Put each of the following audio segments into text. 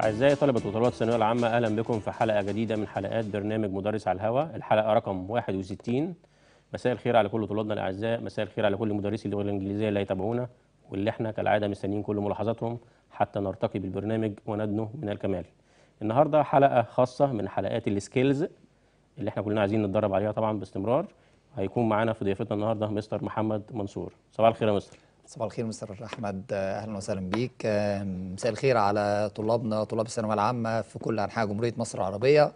أعزائي طلبة وطلبات الثانوية العامة أهلا بكم في حلقة جديدة من حلقات برنامج مدرس على الهواء الحلقة رقم 61 مساء الخير على كل طلابنا الأعزاء مساء الخير على كل مدرسي اللغة الإنجليزية اللي هيتابعونا واللي احنا كالعادة مستنيين كل ملاحظاتهم حتى نرتقي بالبرنامج وندنو من الكمال النهاردة حلقة خاصة من حلقات السكيلز اللي احنا كلنا عايزين نتدرب عليها طبعا باستمرار هيكون معانا في ضيافتنا النهارده مستر محمد منصور صباح الخير يا مستر صباح الخير مستر احمد اهلا وسهلا بيك مساء الخير على طلابنا طلاب الثانويه العامه في كل انحاء جمهوريه مصر العربيه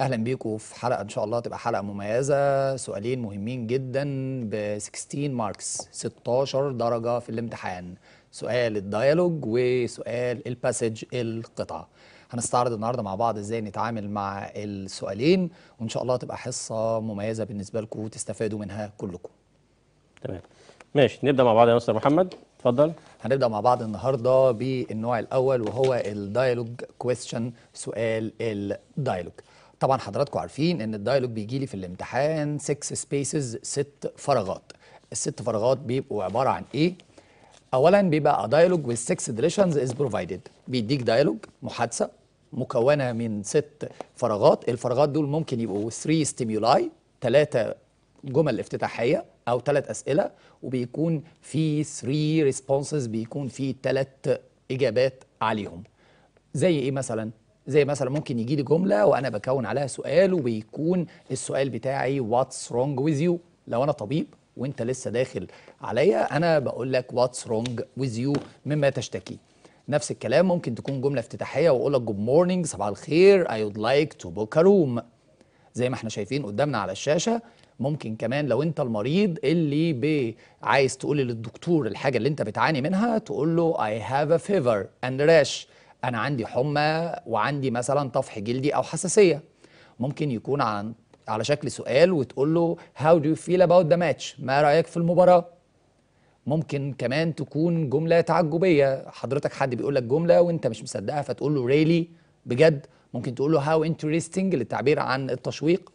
اهلا بيكم في حلقه ان شاء الله تبقى حلقه مميزه سؤالين مهمين جدا ب 16 ماركس 16 درجه في الامتحان سؤال الديالوج وسؤال الباسج القطعه هنستعرض النهارده مع بعض ازاي نتعامل مع السؤالين وان شاء الله تبقى حصه مميزه بالنسبه لكم تستفادوا منها كلكم تمام ماشي نبدا مع بعض يا مستر محمد اتفضل هنبدا مع بعض النهارده بالنوع الاول وهو الدايلوج كويستشن سؤال الدايلوج طبعا حضراتكم عارفين ان الدايلوج بيجي لي في الامتحان 6 سبيسز ست فراغات الست فراغات بيبقوا عباره عن ايه اولا بيبقى دايلوج with 6 ديليشنز از بروفايدد بيديك دايلوج محادثه مكونه من ست فراغات الفراغات دول ممكن يبقوا 3 ستيمولاي ثلاثه جمل افتتاحيه او ثلاث اسئله وبيكون في 3 ريسبونسز بيكون في تلات اجابات عليهم زي ايه مثلا زي مثلا ممكن يجي لي جمله وانا بكون عليها سؤال وبيكون السؤال بتاعي واتس رونج ويز يو لو انا طبيب وانت لسه داخل عليا انا بقول لك واتس رونج ويز يو مما تشتكي نفس الكلام ممكن تكون جمله افتتاحيه واقول لك جود مورنينج صباح الخير اي وود لايك تو بوك روم زي ما احنا شايفين قدامنا على الشاشه ممكن كمان لو انت المريض اللي ب عايز تقول للدكتور الحاجه اللي انت بتعاني منها تقول له اي هاف ا فيفر اند rash انا عندي حمى وعندي مثلا طفح جلدي او حساسيه ممكن يكون عن على شكل سؤال وتقول له هاو دو يو فيل about ذا ماتش ما رايك في المباراه ممكن كمان تكون جمله تعجبيه حضرتك حد بيقول لك جمله وانت مش مصدقها فتقول له ريلي really? بجد ممكن تقول له هاو interesting للتعبير عن التشويق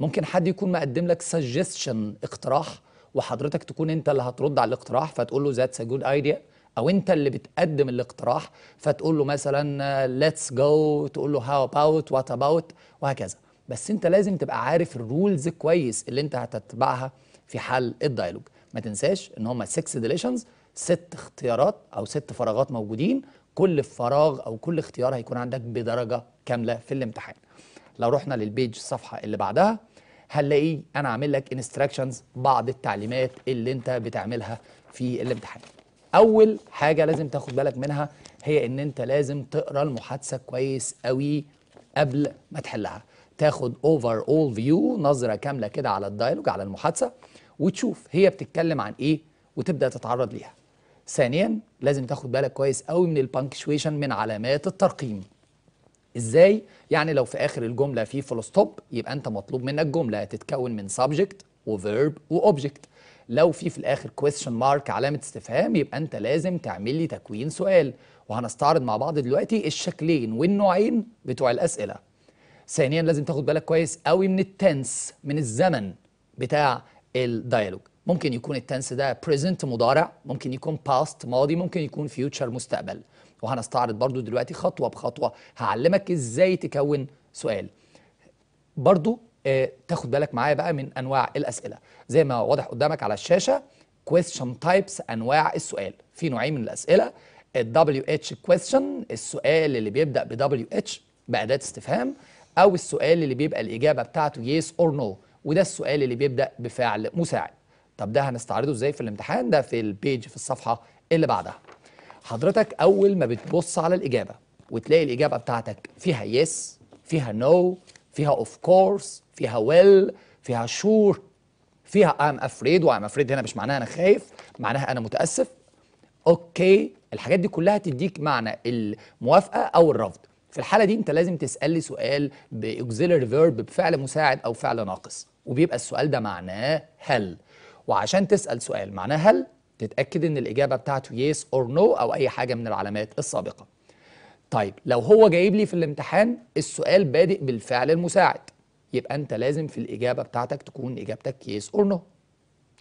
ممكن حد يكون مقدم لك سجستشن اقتراح وحضرتك تكون انت اللي هترد على الاقتراح فتقول له ذاتس ا جود ايديا او انت اللي بتقدم الاقتراح فتقول له مثلا ليتس جو تقول له هاو اباوت وات اباوت وهكذا بس انت لازم تبقى عارف الرولز كويس اللي انت هتتبعها في حل الديالوج ما تنساش ان هم 6 ديليشنز ست اختيارات او ست فراغات موجودين كل فراغ او كل اختيار هيكون عندك بدرجه كامله في الامتحان لو رحنا للبيج الصفحه اللي بعدها هنلاقيه انا عامل لك انستراكشنز بعض التعليمات اللي انت بتعملها في الامتحان اول حاجه لازم تاخد بالك منها هي ان انت لازم تقرا المحادثه كويس قوي قبل ما تحلها تاخد اوفر اول فيو نظره كامله كده على الدايلوج على المحادثه وتشوف هي بتتكلم عن ايه وتبدا تتعرض ليها ثانيا لازم تاخد بالك كويس قوي من البانكشويشن من علامات الترقيم ازاي يعني لو في اخر الجمله في فول ستوب يبقى انت مطلوب منك جمله تتكون من سبجكت وفيرب واوبجكت لو في في الاخر كويستشن مارك علامه استفهام يبقى انت لازم تعمل لي تكوين سؤال وهنستعرض مع بعض دلوقتي الشكلين والنوعين بتوع الاسئله ثانيا لازم تاخد بالك كويس قوي من التنس من الزمن بتاع الديالوج ممكن يكون التنس ده بريزنت مضارع ممكن يكون باست ماضي ممكن يكون فيوتشر مستقبل وهنستعرض برضو دلوقتي خطوة بخطوة هعلمك ازاي تكون سؤال برضو آه تاخد بالك معايا بقى من انواع الاسئله زي ما واضح قدامك على الشاشه question types انواع السؤال في نوعين من الاسئله ال WH question السؤال اللي بيبدا ب WH باداه استفهام او السؤال اللي بيبقى الاجابه بتاعته yes or no وده السؤال اللي بيبدا بفعل مساعد طب ده هنستعرضه ازاي في الامتحان ده في البيج في الصفحه اللي بعدها حضرتك اول ما بتبص على الاجابه وتلاقي الاجابه بتاعتك فيها يس yes, فيها نو no, فيها اوف كورس فيها ويل well, فيها شور sure, فيها ام افريد وام افريد هنا مش معناها انا خايف معناها انا متاسف اوكي الحاجات دي كلها تديك معنى الموافقه او الرفض في الحاله دي انت لازم تسال لي سؤال بإكزيلر فيرب بفعل مساعد او فعل ناقص وبيبقى السؤال ده معناه هل وعشان تسال سؤال معناه هل تتاكد ان الاجابه بتاعته يس اور نو او اي حاجه من العلامات السابقه طيب لو هو جايب لي في الامتحان السؤال بادئ بالفعل المساعد يبقى انت لازم في الاجابه بتاعتك تكون اجابتك يس اور نو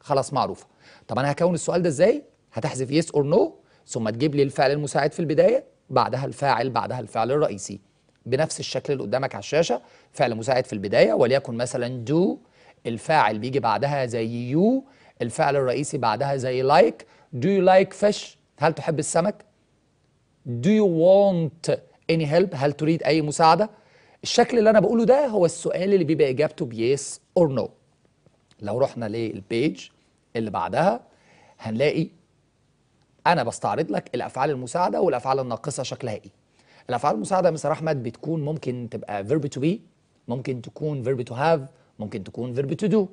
خلاص معروفه طب انا هكون السؤال ده ازاي هتحذف يس اور نو ثم تجيب لي الفعل المساعد في البدايه بعدها الفاعل بعدها الفعل الرئيسي بنفس الشكل اللي قدامك على الشاشه فعل مساعد في البدايه وليكن مثلا دو الفاعل بيجي بعدها زي يو الفعل الرئيسي بعدها زي لايك دو يو لايك فيش هل تحب السمك دو يو وونت اني هيلب هل تريد أي مساعدة الشكل اللي أنا بقوله ده هو السؤال اللي بيبقى إجابته بيس اور نو لو رحنا للبيج اللي بعدها هنلاقي أنا بستعرض لك الأفعال المساعدة والأفعال الناقصة شكلها إيه الأفعال المساعدة يا مستر أحمد بتكون ممكن تبقى فيرب تو بي ممكن تكون فيرب تو هاف ممكن تكون فيرب تو دو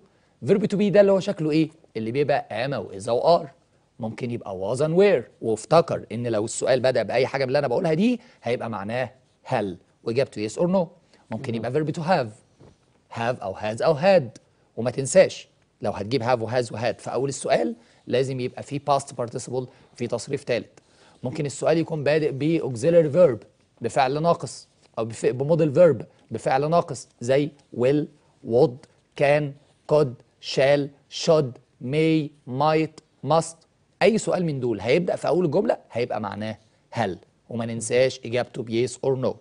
فيرب تو بي ده اللي هو شكله ايه اللي بيبقى اما واذا وار ممكن يبقى واز اند وير وافتكر ان لو السؤال بدا باي حاجه من اللي انا بقولها دي هيبقى معناه هل واجابته يس اور نو ممكن يبقى فيرب تو هاف هاف او هاز او هاد وما تنساش لو هتجيب هاف وهاز وهاد في اول السؤال لازم يبقى في باست بارتيسيبل في تصريف ثالث ممكن السؤال يكون بادئ باوكسيلري فيرب بفعل ناقص او بموديل فيرب بفعل ناقص زي ويل وود كان قد شال شد ماي مايت ماست اي سؤال من دول هيبدا في اول الجمله هيبقى معناه هل وما ننساش اجابته بيس اور نو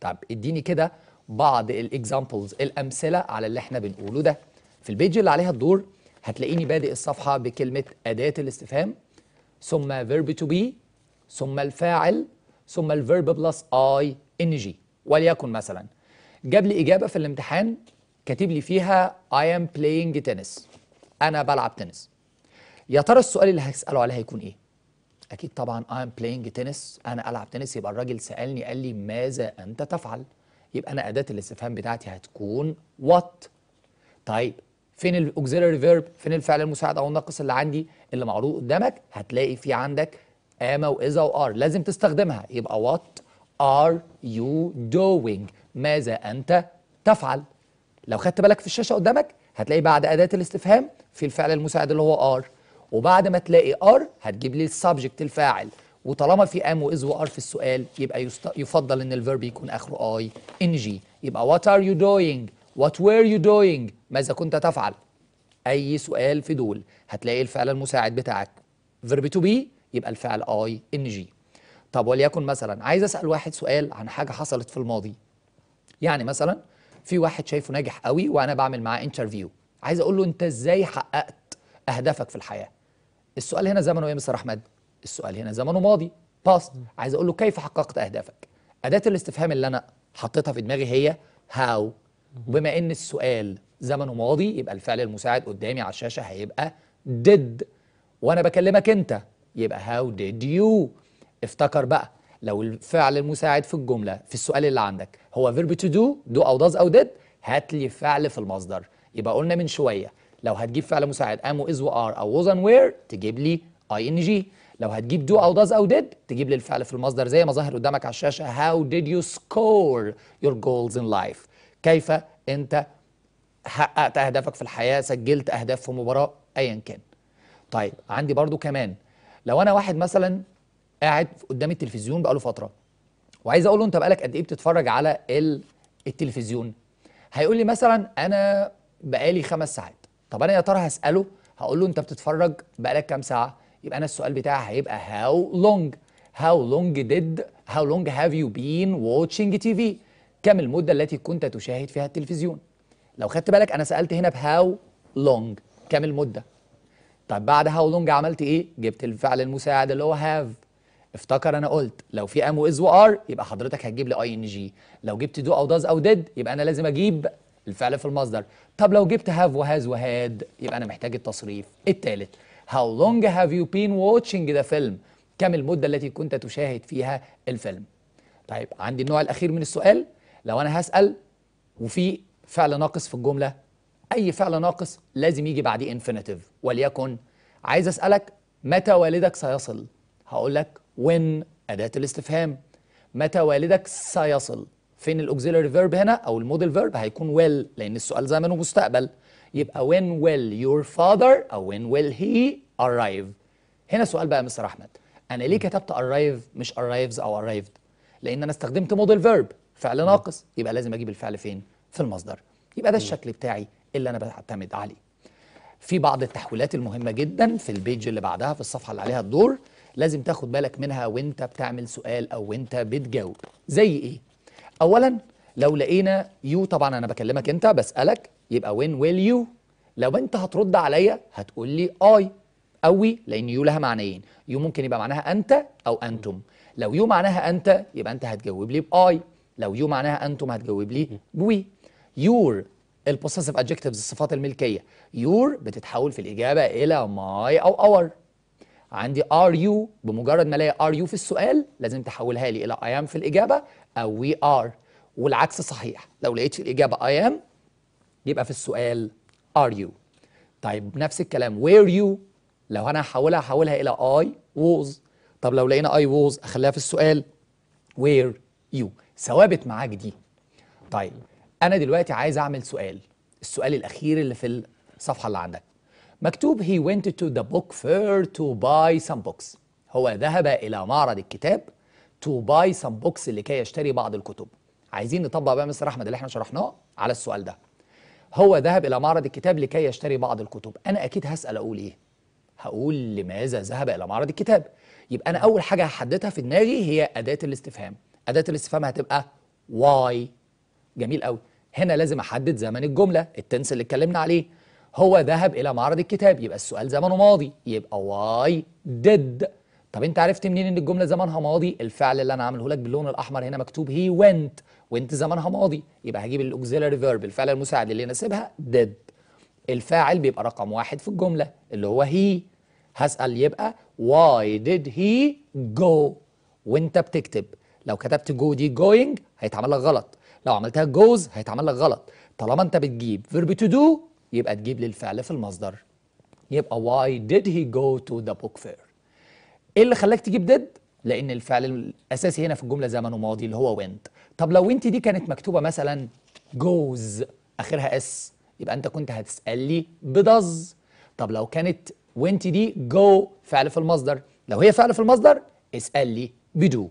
طب اديني كده بعض الاكزامبلز الامثله على اللي احنا بنقوله ده في البيج اللي عليها الدور هتلاقيني بادئ الصفحه بكلمه اداه الاستفهام ثم فيرب تو بي ثم الفاعل ثم الفيرب بلس اي ان جي وليكن مثلا جاب لي اجابه في الامتحان كاتب لي فيها I am playing tennis أنا بلعب تنس يا ترى السؤال اللي هسأله عليه هيكون إيه؟ أكيد طبعا I am playing tennis أنا ألعب تنس يبقى الراجل سألني قال لي ماذا أنت تفعل؟ يبقى أنا أداة الاستفهام بتاعتي هتكون what طيب فين الأوكسيلري فيرب؟ فين الفعل المساعد أو الناقص اللي عندي اللي معروض قدامك؟ هتلاقي في عندك أما وإذا وآر لازم تستخدمها يبقى what are you doing؟ ماذا أنت تفعل؟ لو خدت بالك في الشاشه قدامك هتلاقي بعد اداه الاستفهام في الفعل المساعد اللي هو ار وبعد ما تلاقي ار هتجيب لي السبجكت الفاعل وطالما في ام واز وار في السؤال يبقى يست... يفضل ان الفيرب يكون اخره اي ان جي يبقى وات ار يو دوينج وات وير يو دوينج ماذا كنت تفعل اي سؤال في دول هتلاقي الفعل المساعد بتاعك فيرب تو بي يبقى الفعل اي ان جي طب وليكن مثلا عايز اسال واحد سؤال عن حاجه حصلت في الماضي يعني مثلا في واحد شايفه ناجح قوي وانا بعمل معاه انترفيو عايز اقول له انت ازاي حققت اهدافك في الحياه السؤال هنا زمنه ايه يا مستر احمد السؤال هنا زمنه ماضي باست عايز اقول له كيف حققت اهدافك اداه الاستفهام اللي انا حطيتها في دماغي هي هاو وبما ان السؤال زمنه ماضي يبقى الفعل المساعد قدامي على الشاشه هيبقى ديد وانا بكلمك انت يبقى هاو ديد يو افتكر بقى لو الفعل المساعد في الجمله في السؤال اللي عندك هو فيرب تو دو دو او داز او ديد هات لي فعل في المصدر يبقى قلنا من شويه لو هتجيب فعل مساعد ام واز وار او وزن وير تجيب لي اي ان جي لو هتجيب دو او داز او ديد تجيب لي الفعل في المصدر زي ما ظاهر قدامك على الشاشه هاو ديد يو سكور يور جولز ان لايف كيف انت حققت اهدافك في الحياه سجلت اهداف في مباراه ايا كان طيب عندي برضو كمان لو انا واحد مثلا قاعد قدام التلفزيون بقاله فتره وعايز اقول له انت بقالك قد ايه بتتفرج على التلفزيون هيقول لي مثلا انا بقالي خمس ساعات طب انا يا ترى هساله هقول له انت بتتفرج بقالك كام ساعه يبقى انا السؤال بتاعي هيبقى هاو لونج هاو لونج ديد هاو لونج هاف يو بين واتشينج تي في كم المده التي كنت تشاهد فيها التلفزيون لو خدت بالك انا سالت هنا بهاو لونج كم المده طب بعد هاو لونج عملت ايه جبت الفعل المساعد اللي هو هاف افتكر انا قلت لو في ام واز وار يبقى حضرتك هتجيب لي اي ان جي لو جبت دو او داز او ديد يبقى انا لازم اجيب الفعل في المصدر طب لو جبت هاف وهاز وهاد يبقى انا محتاج التصريف الثالث هاو لونج هاف يو بين واتشنج ذا فيلم كم المده التي كنت تشاهد فيها الفيلم طيب عندي النوع الاخير من السؤال لو انا هسال وفي فعل ناقص في الجمله اي فعل ناقص لازم يجي بعديه انفينيتيف وليكن عايز اسالك متى والدك سيصل هقول لك when أداة الاستفهام متى والدك سيصل فين الأوكسيلري فيرب هنا أو الموديل فيرب هيكون will لأن السؤال زمن ومستقبل يبقى when will your father أو when will he arrive هنا سؤال بقى مستر أحمد أنا ليه كتبت arrive مش arrives أو arrived لأن أنا استخدمت موديل فيرب فعل ناقص يبقى لازم أجيب الفعل فين في المصدر يبقى ده الشكل بتاعي اللي أنا بعتمد عليه في بعض التحويلات المهمة جدا في البيج اللي بعدها في الصفحة اللي عليها الدور لازم تاخد بالك منها وانت بتعمل سؤال او وانت بتجاوب زي ايه اولا لو لقينا يو طبعا انا بكلمك انت بسالك يبقى وين ويل يو لو انت هترد عليا هتقول لي اي او وي لان يو لها معنيين يو ممكن يبقى معناها انت او انتم لو يو معناها انت يبقى انت هتجاوب لي باي لو يو معناها انتم هتجاوب لي بوي يور البوسيسيف ادجكتيفز الصفات الملكيه يور بتتحول في الاجابه الى ماي او اور عندي ار يو بمجرد ما الاقي ار يو في السؤال لازم تحولها لي الى اي ام في الاجابه او وي ار والعكس صحيح لو لقيتش الاجابه اي ام يبقى في السؤال ار يو طيب نفس الكلام وير يو لو انا هحولها هحولها الى اي ووز طب لو لقينا اي ووز اخليها في السؤال وير يو ثوابت معاك دي طيب انا دلوقتي عايز اعمل سؤال السؤال الاخير اللي في الصفحه اللي عندك مكتوب he went to the book fair to buy some books هو ذهب إلى معرض الكتاب to buy some books لكي يشتري بعض الكتب عايزين نطبق بقى مستر أحمد اللي احنا شرحناه على السؤال ده هو ذهب إلى معرض الكتاب لكي يشتري بعض الكتب أنا أكيد هسأل أقول إيه هقول لماذا ذهب إلى معرض الكتاب يبقى أنا أول حاجة هحددها في دماغي هي أداة الاستفهام أداة الاستفهام هتبقى why جميل قوي هنا لازم أحدد زمن الجملة التنس اللي اتكلمنا عليه هو ذهب إلى معرض الكتاب يبقى السؤال زمنه ماضي يبقى why did طب انت عرفت منين ان الجمله زمنها ماضي الفعل اللي انا عامله لك باللون الاحمر هنا مكتوب هي went وانت زمنها ماضي يبقى هجيب الأوكسيلاري فيرب الفعل المساعد اللي يناسبها did الفاعل بيبقى رقم واحد في الجمله اللي هو هي هسال يبقى why did he go وانت بتكتب لو كتبت جو دي going هيتعمل لك غلط لو عملتها جوز هيتعمل لك غلط طالما انت بتجيب فيرب تو دو يبقى تجيب لي الفعل في المصدر يبقى why did he go to the book fair ايه اللي خلاك تجيب did لان الفعل الاساسي هنا في الجمله زمن وماضي اللي هو went طب لو انت دي كانت مكتوبه مثلا goes اخرها اس يبقى انت كنت هتسال لي بدز طب لو كانت went دي go فعل في المصدر لو هي فعل في المصدر اسال لي بدو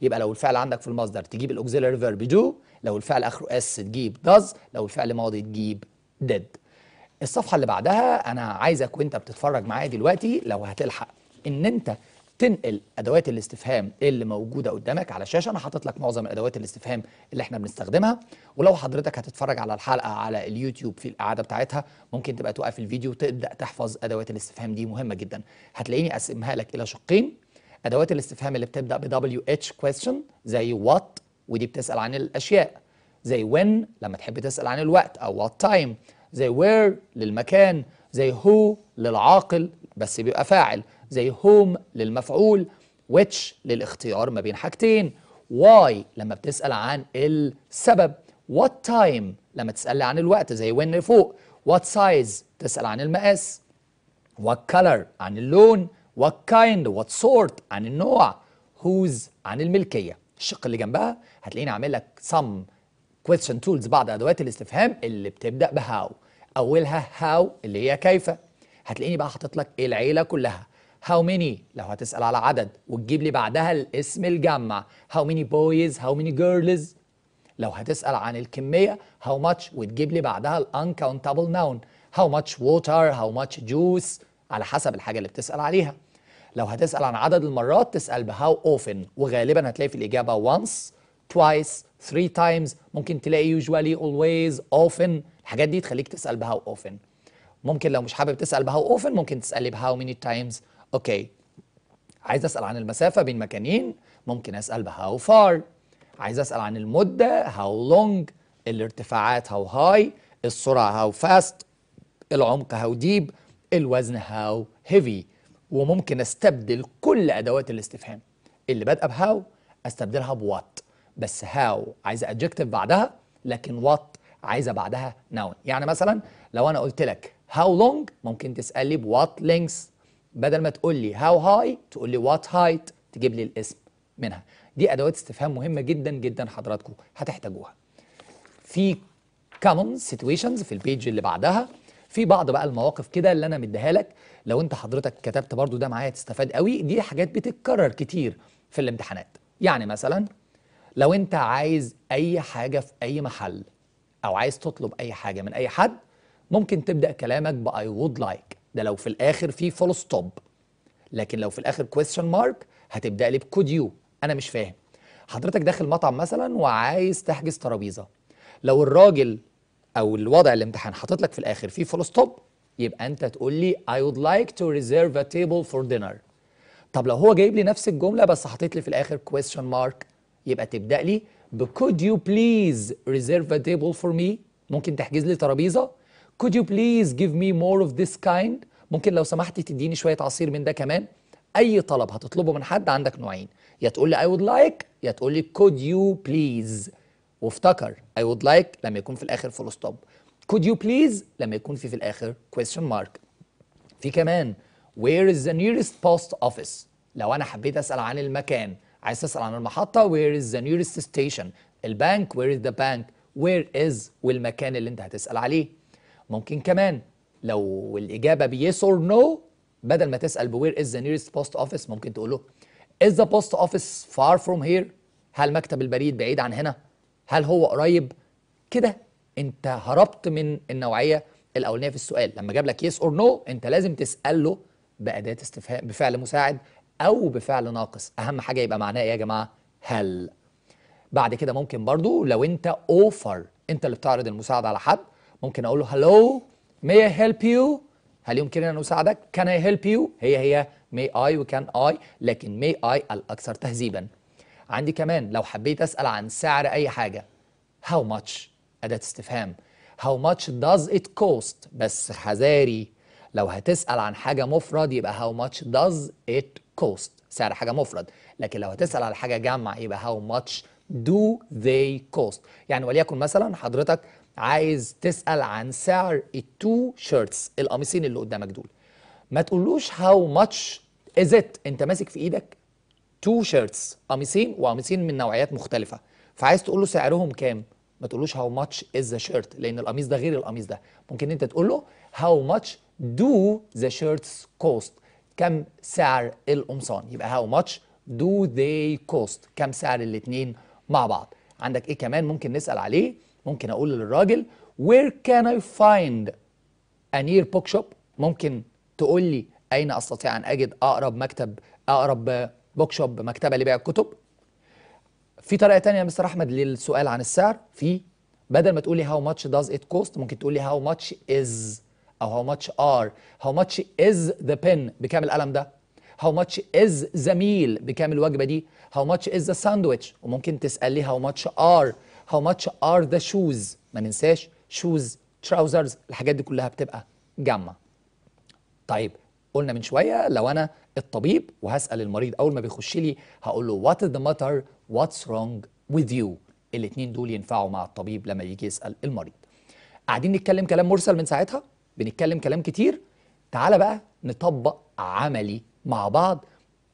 يبقى لو الفعل عندك في المصدر تجيب الاوكسيلري فيرب دو لو الفعل اخره اس تجيب does لو الفعل ماضي تجيب did الصفحه اللي بعدها انا عايزك وانت بتتفرج معايا دلوقتي لو هتلحق ان انت تنقل ادوات الاستفهام اللي موجوده قدامك على الشاشه انا حاطط لك معظم ادوات الاستفهام اللي احنا بنستخدمها ولو حضرتك هتتفرج على الحلقه على اليوتيوب في الاعاده بتاعتها ممكن تبقى توقف الفيديو وتبدا تحفظ ادوات الاستفهام دي مهمه جدا هتلاقيني اقسمها لك الى شقين ادوات الاستفهام اللي بتبدا ب WH question زي وات ودي بتسال عن الاشياء زي when لما تحب تسال عن الوقت او what time زي وير للمكان زي هو للعاقل بس بيبقى فاعل زي هوم للمفعول which للاختيار ما بين حاجتين why لما بتسأل عن السبب what time لما تسأل عن الوقت زي وين فوق what size تسأل عن المقاس what color عن اللون what kind what sort عن النوع whose عن الملكية الشق اللي جنبها هتلاقيني عامل لك some question tools بعض ادوات الاستفهام اللي بتبدا بهاو اولها هاو اللي هي كيف هتلاقيني بقى حاطط لك العيله كلها هاو ميني لو هتسال على عدد وتجيب لي بعدها الاسم الجمع هاو ميني بويز هاو ميني جيرلز لو هتسال عن الكميه هاو ماتش وتجيب لي بعدها الانكاونتابل ناون هاو ماتش ووتر هاو ماتش جوس على حسب الحاجه اللي بتسال عليها لو هتسال عن عدد المرات تسال بهاو اوفن وغالبا هتلاقي في الاجابه once twice 3 تايمز ممكن تلاقي يوجوالي اولويز اوفن الحاجات دي تخليك تسال بهاو اوفن ممكن لو مش حابب تسال بهاو اوفن ممكن تسالي بهاو ميني تايمز اوكي عايز اسال عن المسافه بين مكانين ممكن اسال بهاو فار عايز اسال عن المده هاو لونج الارتفاعات هاو هاي السرعه هاو فاست العمق هاو ديب الوزن هاو هيفي وممكن استبدل كل ادوات الاستفهام اللي بادئه بهاو استبدلها بوات بس هاو عايزه ادجكتيف بعدها لكن وات عايزه بعدها نون يعني مثلا لو انا قلت لك هاو لونج ممكن تسال لي بوات لينكس بدل ما تقول لي هاو هاي تقول لي وات هايت تجيب لي الاسم منها دي ادوات استفهام مهمه جدا جدا حضراتكم هتحتاجوها في كومن سيتويشنز في البيج اللي بعدها في بعض بقى المواقف كده اللي انا مديها لك لو انت حضرتك كتبت برضو ده معايا تستفاد قوي دي حاجات بتتكرر كتير في الامتحانات يعني مثلا لو انت عايز اي حاجة في اي محل او عايز تطلب اي حاجة من اي حد ممكن تبدأ كلامك ب I would like ده لو في الاخر في فول ستوب لكن لو في الاخر question mark هتبدأ لي بكود could you انا مش فاهم حضرتك داخل مطعم مثلا وعايز تحجز ترابيزة لو الراجل او الوضع الامتحان حاطط لك في الاخر في فول ستوب يبقى انت تقول لي I would like to reserve a table for dinner طب لو هو جايب لي نفس الجملة بس حاطط لي في الاخر question mark يبقى تبدأ لي ب could you please reserve a table for me ممكن تحجز لي ترابيزة could you please give me more of this kind ممكن لو سمحتي تديني شوية عصير من ده كمان أي طلب هتطلبه من حد عندك نوعين يا تقول لي اي وود لايك يا تقول لي could you please وافتكر اي وود لايك لما يكون في الآخر فول ستوب could you please لما يكون في في الآخر question mark في كمان where is the nearest post office لو أنا حبيت أسأل عن المكان عايز تسال عن المحطه وير از ذا نيرست ستيشن البنك وير از ذا بنك وير از والمكان اللي انت هتسال عليه ممكن كمان لو الاجابه بيس اور نو بدل ما تسال بوير از ذا نيرست بوست اوفيس ممكن تقول له از ذا بوست اوفيس فار فروم هير هل مكتب البريد بعيد عن هنا هل هو قريب كده انت هربت من النوعيه الاولانيه في السؤال لما جاب لك يس اور نو انت لازم تساله باداه استفهام بفعل مساعد أو بفعل ناقص أهم حاجة يبقى معناه إيه يا جماعة هل بعد كده ممكن برضو لو أنت أوفر أنت اللي بتعرض المساعدة على حد ممكن أقول له هلو may I help you هل يمكنني أن أساعدك can I help you هي هي may I وكان I لكن may I الأكثر تهذيبا عندي كمان لو حبيت أسأل عن سعر أي حاجة how much أداة استفهام how much does it cost بس حذاري لو هتسأل عن حاجة مفرد يبقى how much does it كوست سعر حاجة مفرد لكن لو هتسأل على حاجة جمع يبقى هاو ماتش دو ذي كوست يعني وليكن مثلا حضرتك عايز تسأل عن سعر التو شيرتس القميصين اللي قدامك دول ما تقولوش هاو ماتش از ات انت ماسك في ايدك تو شيرتس قميصين وقميصين من نوعيات مختلفة فعايز تقول له سعرهم كام ما تقولوش هاو ماتش از ذا شيرت لان القميص ده غير القميص ده ممكن انت تقول له هاو ماتش دو ذا شيرتس كوست كم سعر القمصان يبقى هاو ماتش دو ذي كوست كم سعر الاثنين مع بعض عندك ايه كمان ممكن نسال عليه ممكن اقول للراجل وير كان اي فايند انير بوك شوب ممكن تقول لي اين استطيع ان اجد اقرب مكتب اقرب بوك شوب مكتبه لبيع الكتب في طريقه تانية يا مستر احمد للسؤال عن السعر في بدل ما تقول لي هاو ماتش داز ات كوست ممكن تقول لي هاو ماتش از أو how much are how much is the pen بكام القلم ده how much is the meal بكام الوجبة دي how much is the sandwich وممكن تسألي how much are how much are the shoes ما ننساش shoes trousers الحاجات دي كلها بتبقى جمع طيب قلنا من شوية لو أنا الطبيب وهسأل المريض أول ما بيخش لي هقول له what is the matter what's wrong with you دول ينفعوا مع الطبيب لما يجي يسأل المريض قاعدين نتكلم كلام مرسل من ساعتها بنتكلم كلام كتير تعال بقى نطبق عملي مع بعض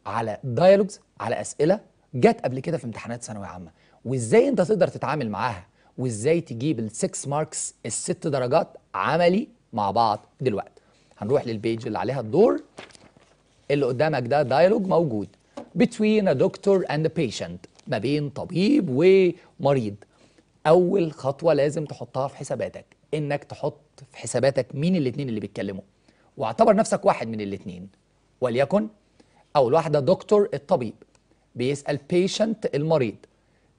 على دايلوجز على اسئله جت قبل كده في امتحانات ثانويه عامه وازاي انت تقدر تتعامل معاها وازاي تجيب ال6 ماركس الست درجات عملي مع بعض دلوقتي هنروح للبيج اللي عليها الدور اللي قدامك ده دايلوج موجود between a doctor and a patient ما بين طبيب ومريض اول خطوه لازم تحطها في حساباتك انك تحط في حساباتك مين الاثنين اللي بيتكلموا واعتبر نفسك واحد من الاثنين وليكن اول واحده دكتور الطبيب بيسال بيشنت المريض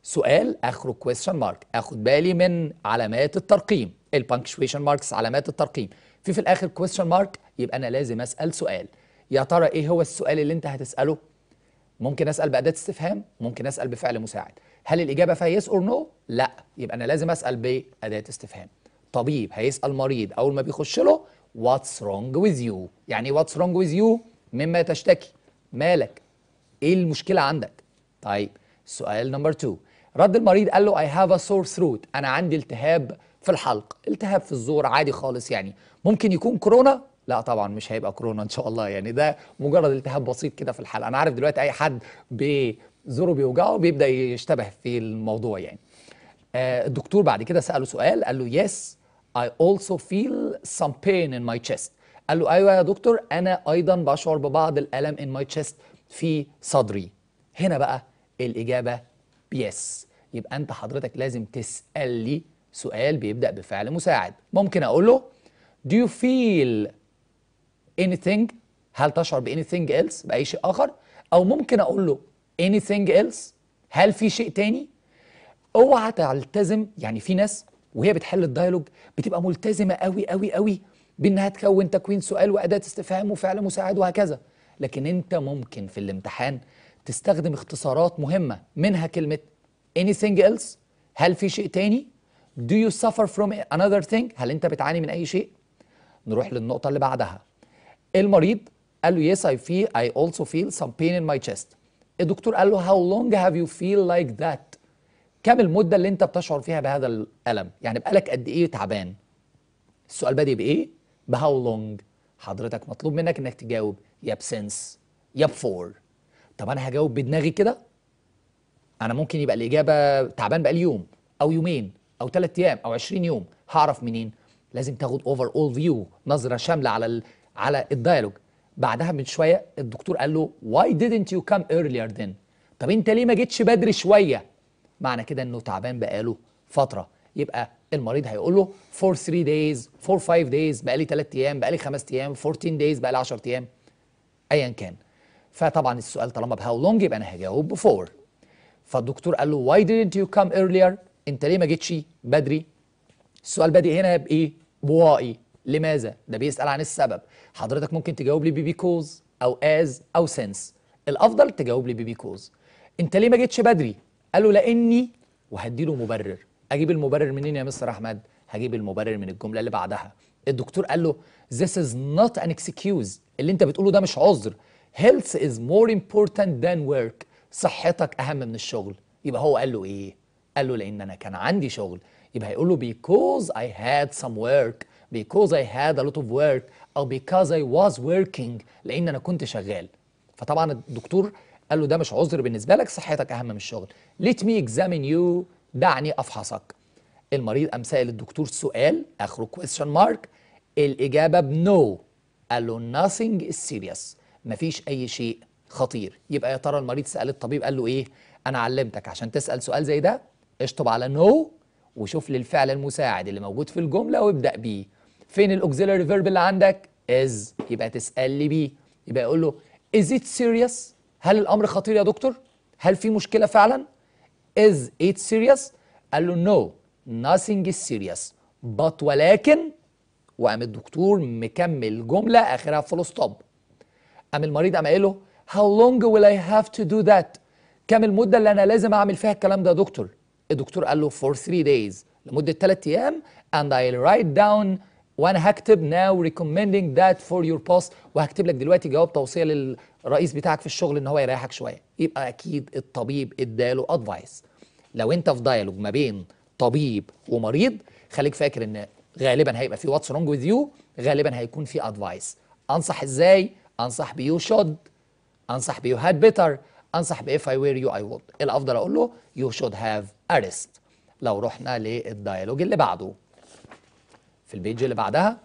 سؤال اخره كويستشن مارك اخد بالي من علامات الترقيم البانكشويشن ماركس علامات الترقيم في في الاخر كويستشن مارك يبقى انا لازم اسال سؤال يا ترى ايه هو السؤال اللي انت هتساله ممكن اسال باداه استفهام ممكن اسال بفعل مساعد هل الاجابه فيها يس اور نو لا يبقى انا لازم اسال باداه استفهام طبيب هيسال مريض اول ما بيخش له واتس رونج ويز يو يعني ايه واتس رونج ويز يو مما تشتكي مالك ايه المشكله عندك طيب سؤال نمبر 2 رد المريض قال له اي هاف ا سور ثروت انا عندي التهاب في الحلق التهاب في الزور عادي خالص يعني ممكن يكون كورونا لا طبعا مش هيبقى كورونا ان شاء الله يعني ده مجرد التهاب بسيط كده في الحلق انا عارف دلوقتي اي حد بزوره بيوجعه بيبدا يشتبه في الموضوع يعني آه الدكتور بعد كده ساله سؤال قال له يس I also feel some pain in my chest قال له ايوه يا دكتور انا ايضا بشعر ببعض الالم in my chest في صدري هنا بقى الاجابه يس يبقى انت حضرتك لازم تسال لي سؤال بيبدا بفعل مساعد ممكن اقول له do you feel anything هل تشعر ب anything else باي شيء اخر او ممكن اقول له anything else هل في شيء تاني اوعى تلتزم يعني في ناس وهي بتحل الديالوج بتبقى ملتزمه قوي قوي قوي بانها تكون تكوين سؤال واداه استفهام وفعل مساعد وهكذا لكن انت ممكن في الامتحان تستخدم اختصارات مهمه منها كلمه anything else هل في شيء تاني do you suffer from another thing هل انت بتعاني من اي شيء نروح للنقطه اللي بعدها المريض قال له yes I feel I also feel some pain in my chest الدكتور قال له how long have you feel like that كم المده اللي انت بتشعر فيها بهذا الالم يعني بقالك قد ايه تعبان السؤال بادئ بايه بهاو لونج حضرتك مطلوب منك انك تجاوب يا بسنس يا بفور طب انا هجاوب بدماغي كده انا ممكن يبقى الاجابه تعبان بقالي يوم او يومين او ثلاث ايام او 20 يوم هعرف منين لازم تاخد اوفر اول فيو نظره شامله على ال... على الديالوج بعدها من شويه الدكتور قال له واي didn't يو كام earlier then طب انت ليه ما جيتش بدري شويه معنى كده انه تعبان بقاله فتره يبقى المريض هيقول له for 3 days for 5 days بقالي 3 ايام بقالي 5 ايام 14 days بقالي 10 ايام ايا كان فطبعا السؤال طالما بهاو لونج يبقى انا هجاوب بفور فالدكتور قال له why didn't you come earlier انت ليه ما جيتش بدري السؤال بادئ هنا بايه بواي لماذا ده بيسال عن السبب حضرتك ممكن تجاوب لي كوز او از او سنس الافضل تجاوب لي كوز انت ليه ما جيتش بدري قال له لاني وهدي له مبرر اجيب المبرر منين يا مستر احمد هجيب المبرر من الجمله اللي بعدها الدكتور قال له this is not an excuse اللي انت بتقوله ده مش عذر health is more important than work صحتك اهم من الشغل يبقى هو قال له ايه قال له لان انا كان عندي شغل يبقى هيقول له because I had some work because I had a lot of work أو because I was working لأن أنا كنت شغال فطبعا الدكتور قال له ده مش عذر بالنسبة لك صحتك أهم من الشغل let me examine you دعني أفحصك المريض قام سأل الدكتور سؤال آخره question mark الإجابة بنو قال له nothing is serious مفيش أي شيء خطير يبقى يا ترى المريض سأل الطبيب قال له إيه أنا علمتك عشان تسأل سؤال زي ده اشطب على نو no وشوف لي الفعل المساعد اللي موجود في الجملة وابدأ بيه فين الأوكسيلري فيرب اللي عندك از يبقى تسأل لي بيه يبقى يقول له is it serious هل الامر خطير يا دكتور هل في مشكله فعلا is it serious قال له no nothing is serious but ولكن وقام الدكتور مكمل جمله اخرها فول ستوب قام المريض قام قايل له how long will I have to do that كم المده اللي انا لازم اعمل فيها الكلام ده يا دكتور الدكتور قال له for 3 days لمده 3 ايام and I'll write down وانا هكتب ناو ريكومندينج ذات فور يور بوست وهكتب لك دلوقتي جواب توصيه للرئيس بتاعك في الشغل ان هو يريحك شويه يبقى اكيد الطبيب اداله ادفايس لو انت في دايالوج ما بين طبيب ومريض خليك فاكر ان غالبا هيبقى في واتس رونج وذ يو غالبا هيكون في ادفايس انصح ازاي انصح بيو شود انصح بيو هاد بيتر انصح باف اي وير يو اي وود الافضل اقول له يو شود هاف ارست لو رحنا للدايلوج اللي بعده في البيج اللي بعدها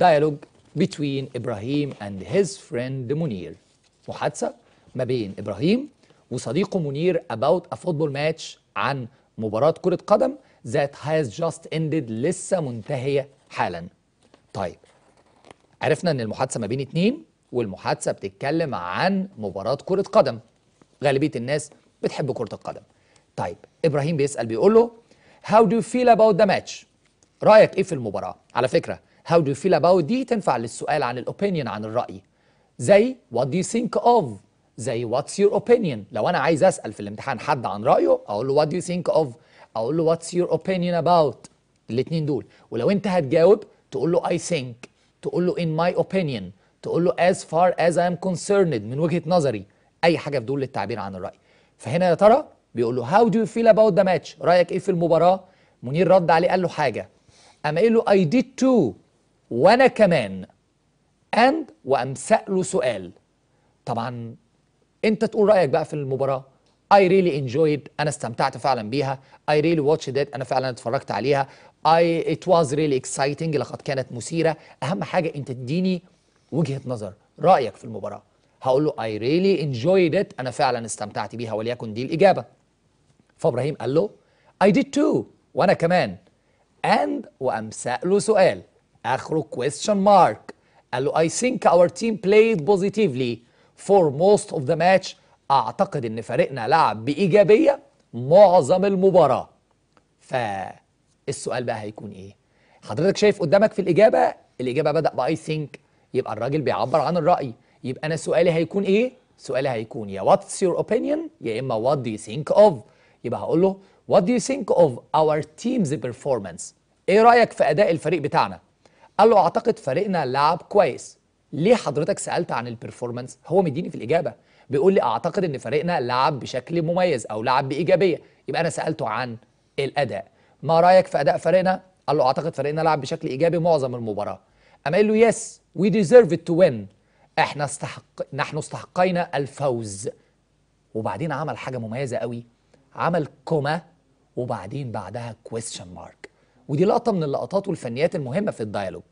dialogue between إبراهيم and his friend منير محادثة ما بين إبراهيم وصديقه منير about a football match عن مباراة كرة قدم that has just ended لسه منتهية حالا طيب عرفنا ان المحادثة ما بين اتنين والمحادثة بتتكلم عن مباراة كرة قدم غالبية الناس بتحب كرة القدم طيب إبراهيم بيسأل بيقول له How do you feel about the match؟ رايك ايه في المباراه على فكره هاو دو فيل اباوت دي تنفع للسؤال عن الاوبينيون عن الراي زي وات دو يو ثينك اوف زي واتس يور اوبينيون لو انا عايز اسال في الامتحان حد عن رايه اقول له وات دو يو ثينك اوف اقول له واتس يور اوبينيون اباوت الاثنين دول ولو انت هتجاوب تقول له اي ثينك تقول له ان ماي اوبينيون تقول له as far as I am concerned من وجهة نظري أي حاجة في دول للتعبير عن الرأي فهنا يا ترى بيقول له how do you feel about the match رأيك إيه في المباراة منير رد عليه قال له حاجة أما قايل له I did too وأنا كمان and وامساله سأله سؤال طبعا أنت تقول رأيك بقى في المباراة I really enjoyed أنا استمتعت فعلا بيها I really watched it أنا فعلا اتفرجت عليها I it was really exciting لقد كانت مثيرة أهم حاجة أنت تديني وجهة نظر رأيك في المباراة هقول له I really enjoyed it أنا فعلا استمتعت بيها وليكن دي الإجابة فإبراهيم قال له I did too وأنا كمان and وقام سأله سؤال آخره question mark قال له I think our team played positively for most of the match أعتقد إن فريقنا لعب بإيجابية معظم المباراة فالسؤال بقى هيكون إيه؟ حضرتك شايف قدامك في الإجابة الإجابة بدأ بأي ثينك يبقى الراجل بيعبر عن الرأي يبقى أنا سؤالي هيكون إيه؟ سؤالي هيكون يا واتس يور اوبينيون يا إما وات دو يو ثينك أوف يبقى هقول له وات دو يو ثينك أوف اور تيمز بيرفورمانس ايه رايك في اداء الفريق بتاعنا قال له اعتقد فريقنا لعب كويس ليه حضرتك سالت عن البرفورمانس هو مديني في الاجابه بيقول لي اعتقد ان فريقنا لعب بشكل مميز او لعب بايجابيه يبقى انا سالته عن الاداء ما رايك في اداء فريقنا قال له اعتقد فريقنا لعب بشكل ايجابي معظم المباراه اما قال له يس وي ديزيرف تو وين احنا استحق نحن استحقينا الفوز وبعدين عمل حاجه مميزه قوي عمل كوما وبعدين بعدها كويستشن مارك ودي لقطه من اللقطات والفنيات المهمه في الديالوج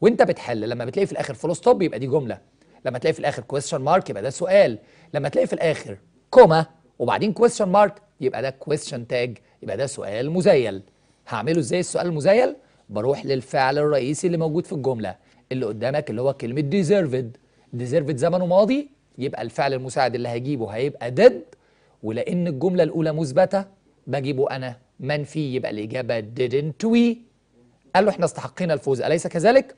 وانت بتحل لما بتلاقي في الاخر فول ستوب يبقى دي جمله لما تلاقي في الاخر كويستشن مارك يبقى ده سؤال لما تلاقي في الاخر كوما وبعدين كويستشن مارك يبقى ده كويستشن تاج يبقى ده سؤال مزيل هعمله ازاي السؤال المزيل بروح للفعل الرئيسي اللي موجود في الجمله اللي قدامك اللي هو كلمه ديزيرفد ديزيرفد زمنه ماضي يبقى الفعل المساعد اللي هجيبه هيبقى ديد ولان الجمله الاولى مثبته بجيبه انا منفي يبقى الإجابة didn't we قال له احنا استحقينا الفوز أليس كذلك؟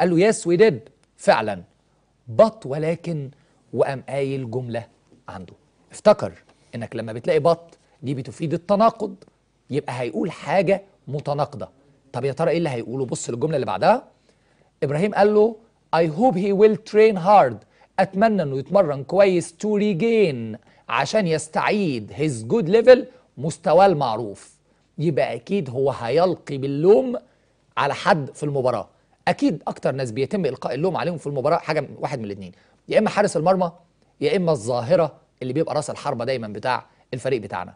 قال له yes we did فعلا بط ولكن وقام قايل جملة عنده افتكر انك لما بتلاقي بط دي بتفيد التناقض يبقى هيقول حاجة متناقضة طب يا ترى ايه اللي هيقوله بص للجملة اللي بعدها ابراهيم قال له I hope he will train hard اتمنى انه يتمرن كويس to regain عشان يستعيد his good level مستواه المعروف يبقى اكيد هو هيلقي باللوم على حد في المباراه اكيد اكتر ناس بيتم القاء اللوم عليهم في المباراه حاجه واحد من الاثنين يا اما حارس المرمى يا اما الظاهره اللي بيبقى راس الحربه دايما بتاع الفريق بتاعنا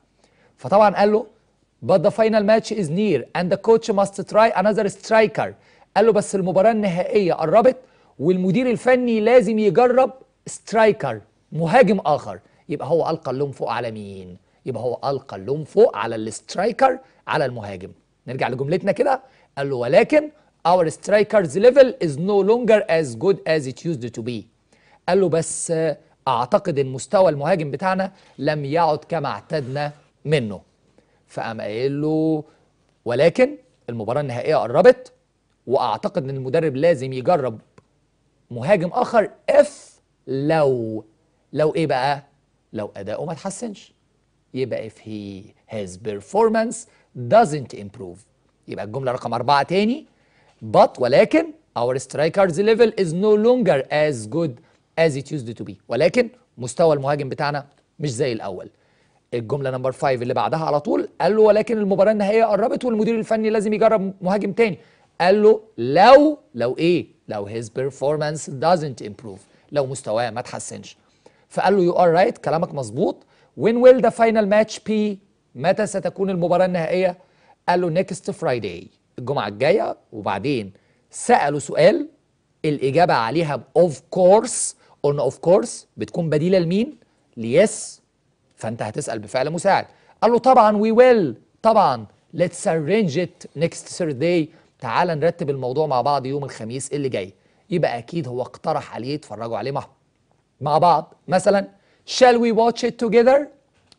فطبعا قال له but the final match is near and the coach must try another striker قال له بس المباراه النهائيه قربت والمدير الفني لازم يجرب سترايكر مهاجم اخر يبقى هو القى اللوم فوق على مين يبقى هو القى اللوم فوق على الاسترايكر على المهاجم نرجع لجملتنا كده قال له ولكن our strikers level is no longer as good as it used to be قال له بس اعتقد ان مستوى المهاجم بتاعنا لم يعد كما اعتدنا منه فقام قايل له ولكن المباراه النهائيه قربت واعتقد ان المدرب لازم يجرب مهاجم اخر اف لو لو ايه بقى لو اداؤه ما تحسنش يبقى if he his performance doesn't improve يبقى الجملة رقم أربعة تاني but ولكن our strikers level is no longer as good as it used to be ولكن مستوى المهاجم بتاعنا مش زي الأول الجملة نمبر 5 اللي بعدها على طول قال له ولكن المباراة النهائية قربت والمدير الفني لازم يجرب مهاجم تاني قال له لو لو ايه لو his performance doesn't improve لو مستواه ما تحسنش فقال له you are right كلامك مظبوط When will the final match be? متى ستكون المباراة النهائية؟ قال له next Friday الجمعة الجاية وبعدين سأله سؤال الإجابة عليها of course قلنا of course بتكون بديلة لمين؟ ليس فأنت هتسأل بفعل مساعد قال له طبعا we will طبعا let's arrange it next Thursday تعال نرتب الموضوع مع بعض يوم الخميس اللي جاي يبقى أكيد هو اقترح عليه يتفرجوا عليه مع بعض مثلا shall we watch it together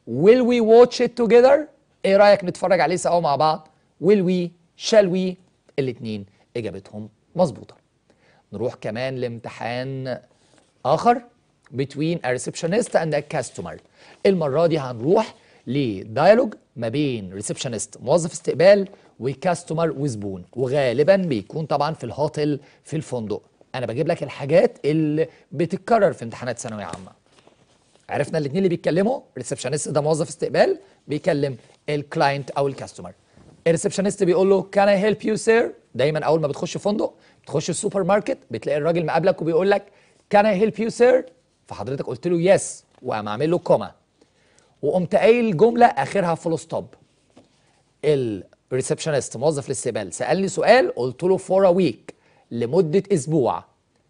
will we watch it together ايه رايك نتفرج عليه سوا مع بعض will we shall we الاثنين اجابتهم مظبوطه نروح كمان لامتحان اخر between a receptionist and a customer المره دي هنروح لديالوج ما بين ريسبشنست موظف استقبال وكاستمر وزبون وغالبا بيكون طبعا في الهوتيل في الفندق انا بجيب لك الحاجات اللي بتتكرر في امتحانات ثانويه عامه عرفنا الاثنين اللي بيتكلموا الريسبشنست ده موظف استقبال بيكلم الكلاينت او الكاستمر الريسبشنست بيقول له كان اي هيلب يو سير دايما اول ما بتخش فندق بتخش السوبر ماركت بتلاقي الراجل مقابلك وبيقول لك كان اي هيلب يو سير فحضرتك قلت له يس yes. وقام عامل له كوما وقمت قايل جمله اخرها فول ستوب الريسبشنست موظف الاستقبال سالني سؤال قلت له فور ا ويك لمده اسبوع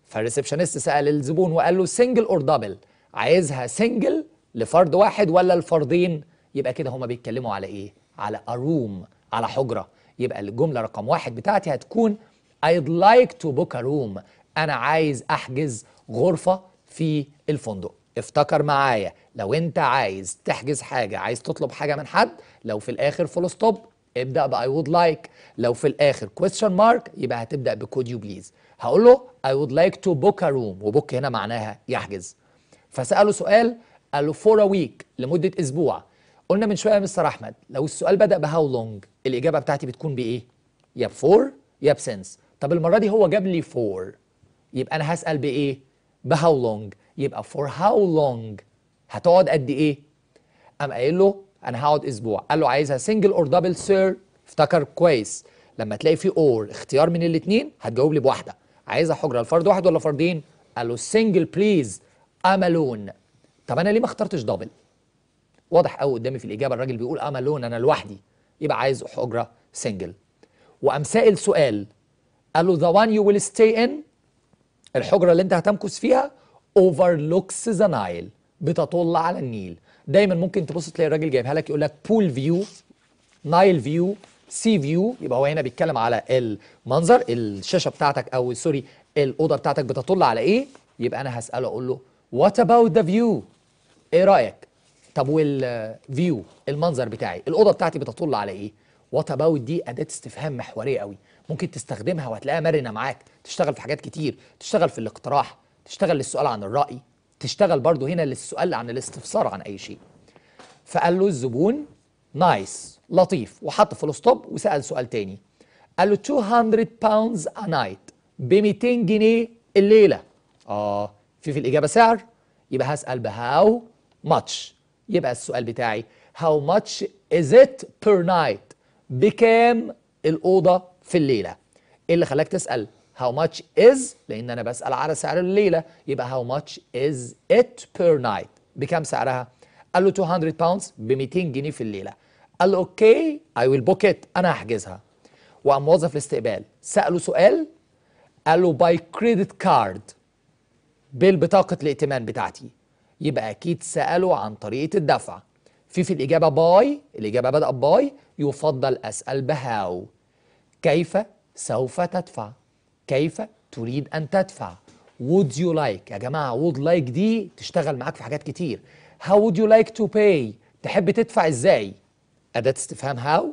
فالريسبشنست سال الزبون وقال له سنجل اور دبل عايزها سنجل لفرد واحد ولا الفردين يبقى كده هما بيتكلموا على ايه على اروم على حجره يبقى الجمله رقم واحد بتاعتي هتكون I'd like to book a room انا عايز احجز غرفه في الفندق افتكر معايا لو انت عايز تحجز حاجه عايز تطلب حاجه من حد لو في الاخر فول ستوب ابدا ب I would like لو في الاخر question mark يبقى هتبدا ب could you please هقول له I would like to book a room وبوك هنا معناها يحجز فساله سؤال قال له فور ا ويك لمده اسبوع قلنا من شويه يا مستر احمد لو السؤال بدا بهاو لونج الاجابه بتاعتي بتكون بايه يا بفور يا بسنس طب المره دي هو جاب لي فور يبقى انا هسال بايه بهاو لونج يبقى فور هاو لونج هتقعد قد ايه قام قايل له انا هقعد اسبوع قال له عايزها سنجل اور دبل سير افتكر كويس لما تلاقي في اور اختيار من الاثنين هتجاوب لي بواحده عايزها حجره لفرد واحد ولا فردين قال له سنجل بليز املون طب انا ليه ما اخترتش دبل واضح قوي قدامي في الاجابه الراجل بيقول املون انا لوحدي يبقى عايز حجره سنجل وقام سائل سؤال قال له ذا وان يو ويل ستي ان الحجره اللي انت هتمكث فيها overlooks ذا نايل بتطل على النيل دايما ممكن تبص تلاقي الراجل جايبها لك يقول لك بول فيو نايل فيو سي فيو يبقى هو هنا بيتكلم على المنظر الشاشه بتاعتك او سوري الاوضه بتاعتك بتطل على ايه يبقى انا هساله اقول له وات اباوت ذا فيو ايه رايك طب والفيو آه، المنظر بتاعي الاوضه بتاعتي بتطل على ايه وات اباوت دي اداه استفهام محوريه قوي ممكن تستخدمها وهتلاقيها مرنه معاك تشتغل في حاجات كتير تشتغل في الاقتراح تشتغل للسؤال عن الراي تشتغل برضو هنا للسؤال عن الاستفسار عن اي شيء فقال له الزبون نايس nice, لطيف وحط فول ستوب وسال سؤال تاني قال له 200 باوندز ا نايت ب 200 جنيه الليله اه في في الإجابة سعر يبقى هسأل بهاو ماتش يبقى السؤال بتاعي هاو ماتش از ات بير نايت بكام الأوضة في الليلة إيه اللي خلاك تسأل هاو ماتش از لأن أنا بسأل على سعر الليلة يبقى هاو ماتش از ات بير نايت بكام سعرها قال له 200 باوندز ب 200 جنيه في الليلة قال له اوكي اي ويل بوك ات انا هحجزها وقام موظف الاستقبال ساله سؤال قال له باي كريدت كارد بالبطاقة الائتمان بتاعتي يبقى أكيد سألوا عن طريقة الدفع في في الإجابة باي الإجابة بدأ باي يفضل أسأل بهاو كيف سوف تدفع كيف تريد أن تدفع would you like يا جماعة would like دي تشتغل معاك في حاجات كتير how would you like to pay تحب تدفع إزاي أداة استفهام how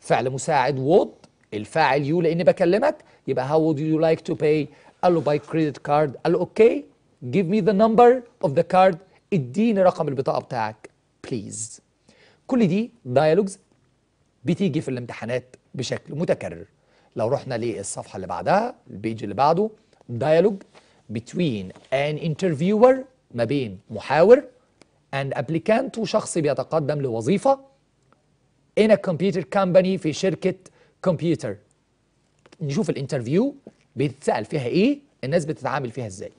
فعل مساعد would الفاعل يو لأني بكلمك يبقى how would you like to pay قال له by credit card قال له اوكي okay. give me the number of the card اديني رقم البطاقة بتاعك please كل دي dialogues بتيجي في الامتحانات بشكل متكرر لو رحنا للصفحة اللي بعدها البيج اللي بعده dialogue between an interviewer ما بين محاور and applicant وشخص بيتقدم لوظيفة in a computer company في شركة كمبيوتر نشوف الانترفيو بيتسأل فيها ايه الناس بتتعامل فيها ازاي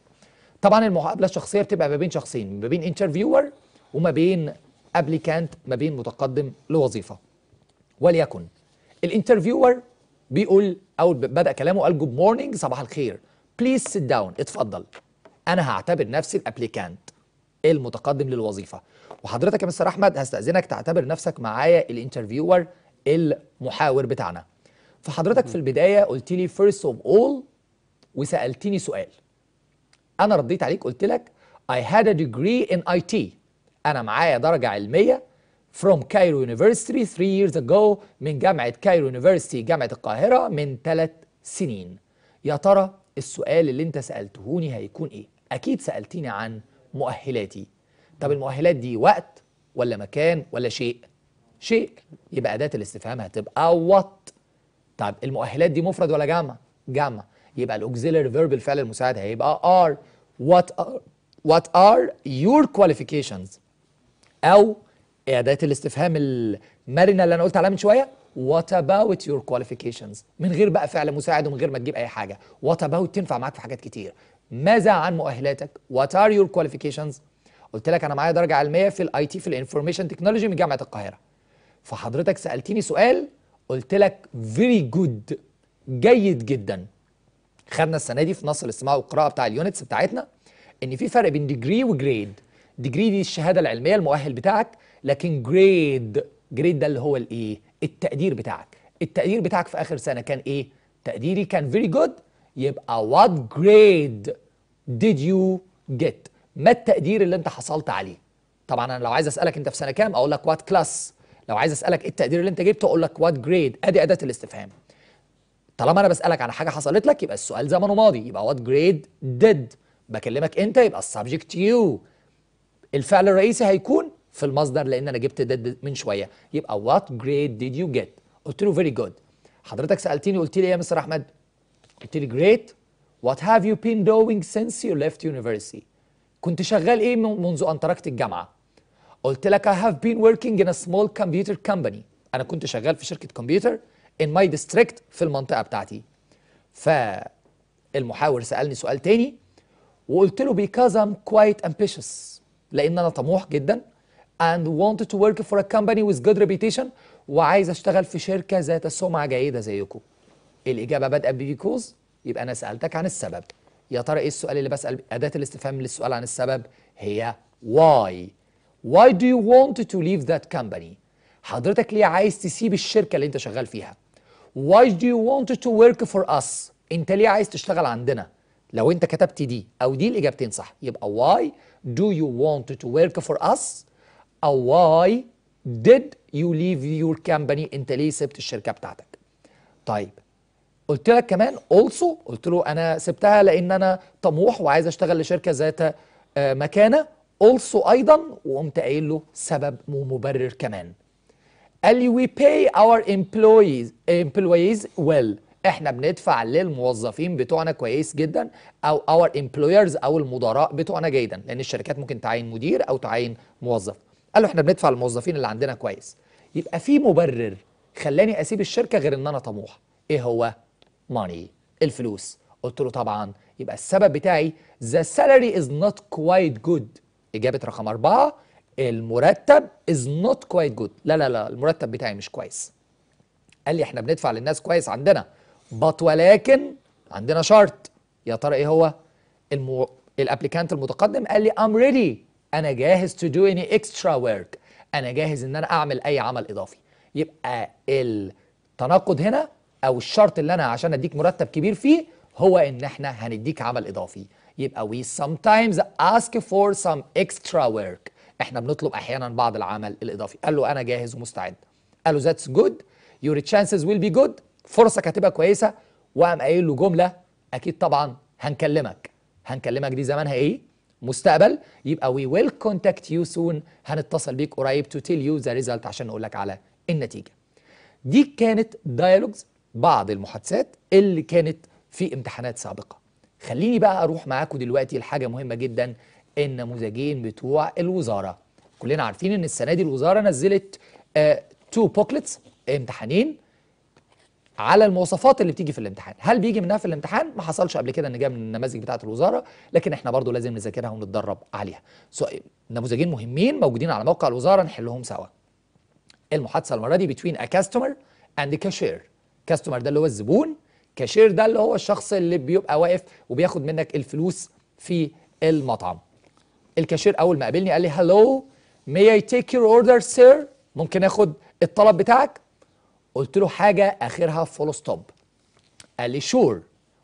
طبعا المقابله الشخصيه بتبقى ما بين شخصين ما بين انترفيور وما بين ابليكانت ما بين متقدم لوظيفه وليكن الانترفيور بيقول او بدا كلامه قال جود مورنينج صباح الخير بليز سيت داون اتفضل انا هعتبر نفسي الابليكانت المتقدم للوظيفه وحضرتك يا مستر احمد هستاذنك تعتبر نفسك معايا الانترفيور المحاور بتاعنا فحضرتك في البدايه قلت لي فيرست اوف اول وسالتني سؤال انا رديت عليك قلت لك I had a degree in IT انا معايا درجة علمية from Cairo University 3 years ago من جامعة Cairo University جامعة القاهرة من 3 سنين يا ترى السؤال اللي انت سألتهوني هيكون ايه اكيد سألتيني عن مؤهلاتي طب المؤهلات دي وقت ولا مكان ولا شيء شيء يبقى أداة الاستفهام هتبقى وات طب المؤهلات دي مفرد ولا جمع جمع يبقى الأوكسيلري فيرب الفعل المساعد هيبقى ار what are, what are your qualifications أو أداة الاستفهام المرنة اللي أنا قلت عليها من شوية what about your qualifications من غير بقى فعل مساعد ومن غير ما تجيب أي حاجة what about تنفع معاك في حاجات كتير ماذا عن مؤهلاتك what are your qualifications قلت لك أنا معايا درجة علمية في الاي تي في الانفورميشن تكنولوجي من جامعة القاهرة فحضرتك سألتني سؤال قلت لك very good جيد جدا خدنا السنه دي في نص الاستماع والقراءه بتاع اليونتس بتاعتنا ان في فرق بين ديجري وجريد ديجري دي الشهاده العلميه المؤهل بتاعك لكن جريد جريد ده اللي هو الايه التقدير بتاعك التقدير بتاعك في اخر سنه كان ايه تقديري كان فيري جود يبقى وات جريد ديد يو جيت ما التقدير اللي انت حصلت عليه طبعا انا لو عايز اسالك انت في سنه كام اقول لك وات كلاس لو عايز اسالك ايه التقدير اللي انت جبته اقول لك وات جريد ادي اداه الاستفهام طالما انا بسالك على حاجه حصلت لك يبقى السؤال زمنه ماضي يبقى وات جريد ديد بكلمك انت يبقى السبجكت يو الفعل الرئيسي هيكون في المصدر لان انا جبت ديد من شويه يبقى وات جريد ديد يو جيت قلت له فيري جود حضرتك سالتني قلت لي ايه يا مستر احمد قلت لي جريت وات هاف يو بين دوينج since يو ليفت يونيفرسيتي كنت شغال ايه منذ ان تركت الجامعه قلت لك I have been working in a small computer company انا كنت شغال في شركه كمبيوتر ان ماي ديستريكت في المنطقه بتاعتي فالمحاور سالني سؤال تاني وقلت له because I'm quite ambitious لان انا طموح جدا and wanted to work for a company with good reputation وعايز اشتغل في شركه ذات سمعه جيده زيكم الاجابه بادئه بيكوز يبقى انا سالتك عن السبب يا ترى ايه السؤال اللي بسال اداه الاستفهام للسؤال عن السبب هي why why do you want to leave that company حضرتك ليه عايز تسيب الشركه اللي انت شغال فيها why do you want to work for us انت ليه عايز تشتغل عندنا لو انت كتبت دي او دي الاجابتين صح يبقى why do you want to work for us او why did you leave your company انت ليه سبت الشركه بتاعتك طيب قلت لك كمان also قلت له انا سبتها لان انا طموح وعايز اشتغل لشركه ذات آه، مكانه also ايضا وقمت قايل له سبب ومبرر كمان قال لي وي باي اور امبلويز امبلويز ويل احنا بندفع للموظفين بتوعنا كويس جدا او اور امبلويرز او المدراء بتوعنا جيدا لان الشركات ممكن تعين مدير او تعين موظف قال له احنا بندفع للموظفين اللي عندنا كويس يبقى في مبرر خلاني اسيب الشركه غير ان انا طموح ايه هو ماني الفلوس قلت له طبعا يبقى السبب بتاعي the salary is not quite good اجابه رقم أربعة المرتب از نوت كويت جود لا لا لا المرتب بتاعي مش كويس قال لي احنا بندفع للناس كويس عندنا بط ولكن عندنا شرط يا ترى ايه هو المو... الابليكانت المتقدم قال لي ام ريدي انا جاهز تو دو اني اكسترا ورك انا جاهز ان انا اعمل اي عمل اضافي يبقى التناقض هنا او الشرط اللي انا عشان اديك مرتب كبير فيه هو ان احنا هنديك عمل اضافي يبقى we sometimes ask for some extra work احنا بنطلب احيانا بعض العمل الاضافي قال له انا جاهز ومستعد قال له ذاتس جود يور تشانسز ويل بي جود فرصه كاتبه كويسه وقام قايل له جمله اكيد طبعا هنكلمك هنكلمك دي زمانها ايه مستقبل يبقى وي ويل كونتاكت يو سون هنتصل بيك قريب تو تيل يو ذا ريزلت عشان نقول لك على النتيجه دي كانت دايلوجز بعض المحادثات اللي كانت في امتحانات سابقه خليني بقى اروح معاكم دلوقتي لحاجه مهمه جدا النموذجين بتوع الوزاره كلنا عارفين ان السنه دي الوزاره نزلت تو آه، بوكلتس امتحانين على المواصفات اللي بتيجي في الامتحان هل بيجي منها في الامتحان ما حصلش قبل كده ان جاء من النماذج بتاعه الوزاره لكن احنا برضو لازم نذاكرها ونتدرب عليها نموذجين مهمين موجودين على موقع الوزاره نحلهم سوا المحادثه المره دي بتوين ا كاستمر اند كاشير كاستمر ده اللي هو الزبون كاشير ده اللي هو الشخص اللي بيبقى واقف وبياخد منك الفلوس في المطعم الكاشير اول ما قابلني قال لي هلو مي اي تيك يور اوردر سير ممكن اخد الطلب بتاعك قلت له حاجه اخرها فول ستوب قال لي شور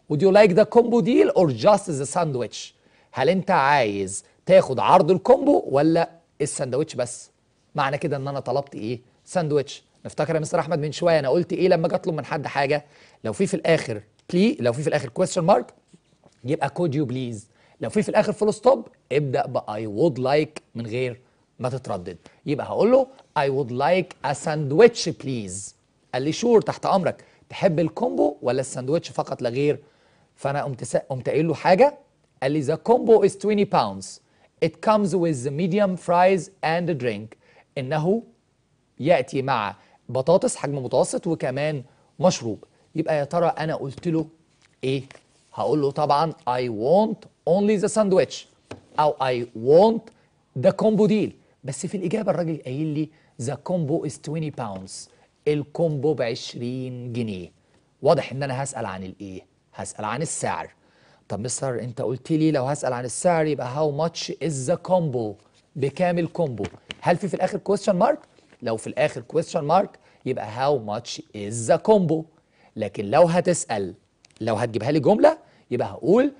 ود يو لايك ذا كومبو ديل اور جاست ذا ساندويتش هل انت عايز تاخد عرض الكومبو ولا الساندويتش بس معنى كده ان انا طلبت ايه ساندويتش نفتكر يا مستر احمد من شويه انا قلت ايه لما اجي اطلب من حد حاجه لو في في الاخر بلي لو في في الاخر كويستشن مارك يبقى كود يو بليز لو في في الاخر فول ستوب ابدا ب اي وود لايك من غير ما تتردد يبقى هقول له اي وود لايك ا ساندويتش بليز قال لي شور تحت امرك تحب الكومبو ولا الساندويتش فقط لا غير فانا قمت قمت قايل له حاجه قال لي ذا كومبو از 20 باوندز ات كمز ويز ميديوم فرايز اند درينك انه ياتي مع بطاطس حجم متوسط وكمان مشروب يبقى يا ترى انا قلت له ايه هقول له طبعا I want only the sandwich أو I want the combo deal بس في الإجابة الراجل قايل لي the combo is 20 pounds الكومبو ب 20 جنيه واضح إن أنا هسأل عن الإيه؟ هسأل عن السعر طب مستر أنت قلت لي لو هسأل عن السعر يبقى how much is the combo بكام الكومبو هل في في الآخر question mark؟ لو في الآخر question mark يبقى how much is the combo لكن لو هتسأل لو هتجيبها لي جملة يبقى هقول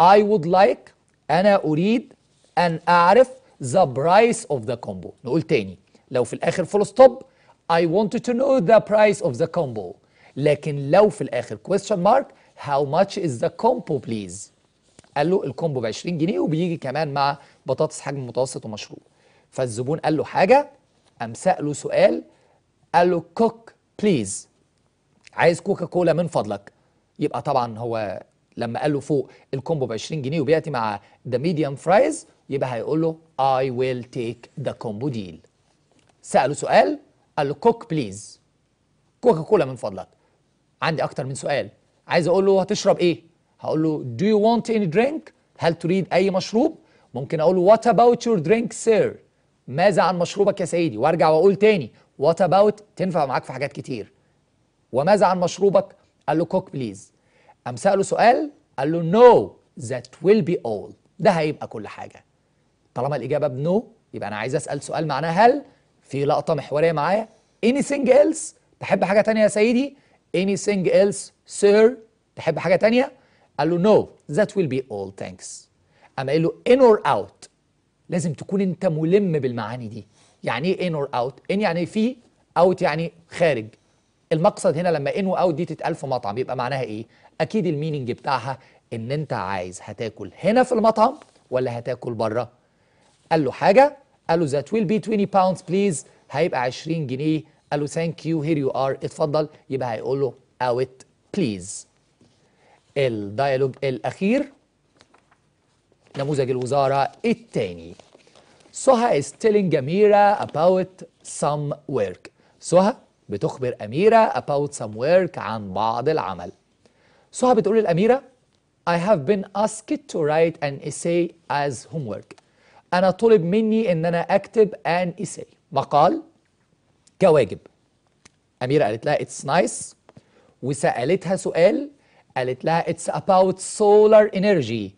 I would like أنا أريد أن أعرف the price of the combo نقول تاني لو في الآخر فول ستوب I wanted to know the price of the combo لكن لو في الآخر question mark how much is the combo please قال له الكومبو ب 20 جنيه وبيجي كمان مع بطاطس حجم متوسط ومشروب فالزبون قال له حاجة قام سأله سؤال قال له كوك بليز عايز كوكا كولا من فضلك يبقى طبعا هو لما قال له فوق الكومبو ب 20 جنيه وبياتي مع ذا ميديم فرايز يبقى هيقول له اي ويل تيك ذا كومبو ديل ساله سؤال قال له كوك بليز كوكا كولا من فضلك عندي اكتر من سؤال عايز اقول له هتشرب ايه هقول له دو يو وانت اني درينك هل تريد اي مشروب ممكن اقول له وات اباوت يور درينك سير ماذا عن مشروبك يا سيدي وارجع واقول تاني وات اباوت تنفع معاك في حاجات كتير وماذا عن مشروبك قال له كوك بليز قام ساله سؤال قال له نو ذات ويل بي اول ده هيبقى كل حاجه طالما الاجابه بنو يبقى انا عايز اسال سؤال معناه هل في لقطه محوريه معايا anything else تحب حاجه تانية يا سيدي anything else sir تحب حاجه تانية قال له نو that will be all thanks قام قال له in or out لازم تكون انت ملم بالمعاني دي يعني ايه in or out in يعني في out يعني خارج المقصد هنا لما in و out دي تتقال في مطعم يبقى معناها ايه اكيد الميننج بتاعها ان انت عايز هتاكل هنا في المطعم ولا هتاكل بره قال له حاجه قال له ذات ويل بي 20 باوندز بليز هيبقى 20 جنيه قال له ثانك يو هير يو ار اتفضل يبقى هيقول له اوت بليز الديالوج الاخير نموذج الوزاره الثاني سهى is telling أميرة about some work سهى بتخبر أميرة about some work عن بعض العمل سهى بتقول للأميرة I have been asked to write an essay as homework أنا طلب مني إن أنا أكتب an essay مقال كواجب أميرة قالت لها it's nice وسألتها سؤال قالت لها it's about solar energy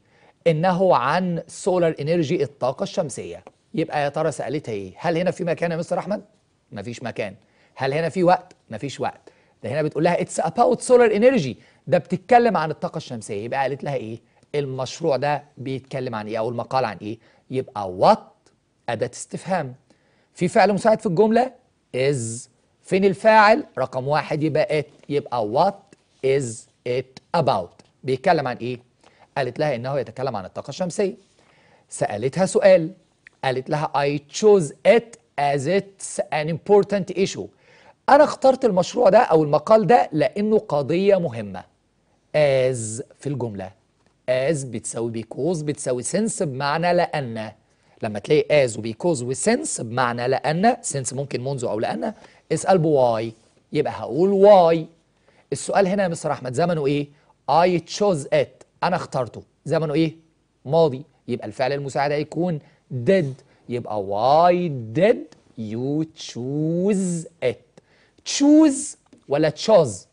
إنه عن solar energy الطاقة الشمسية يبقى يا ترى سألتها إيه هل هنا في مكان يا مستر أحمد مفيش مكان هل هنا في وقت مفيش وقت ده هنا بتقول لها it's about solar energy ده بتتكلم عن الطاقه الشمسيه يبقى قالت لها ايه المشروع ده بيتكلم عن ايه او المقال عن ايه يبقى وات اداه استفهام في فعل مساعد في الجمله از فين الفاعل رقم واحد يبقى ات يبقى وات از ات اباوت بيتكلم عن ايه قالت لها انه يتكلم عن الطاقه الشمسيه سالتها سؤال قالت لها اي تشوز ات از اتس ان امبورتنت ايشو أنا اخترت المشروع ده أو المقال ده لأنه قضية مهمة as في الجملة as بتساوي because بتساوي since بمعنى لأن لما تلاقي as و because و since بمعنى لأن since ممكن منذ أو لأن اسأل بواي يبقى هقول واي السؤال هنا يا مستر أحمد زمنه إيه؟ I chose it أنا اخترته زمنه إيه؟ ماضي يبقى الفعل المساعد هيكون did يبقى why did you choose it choose ولا chose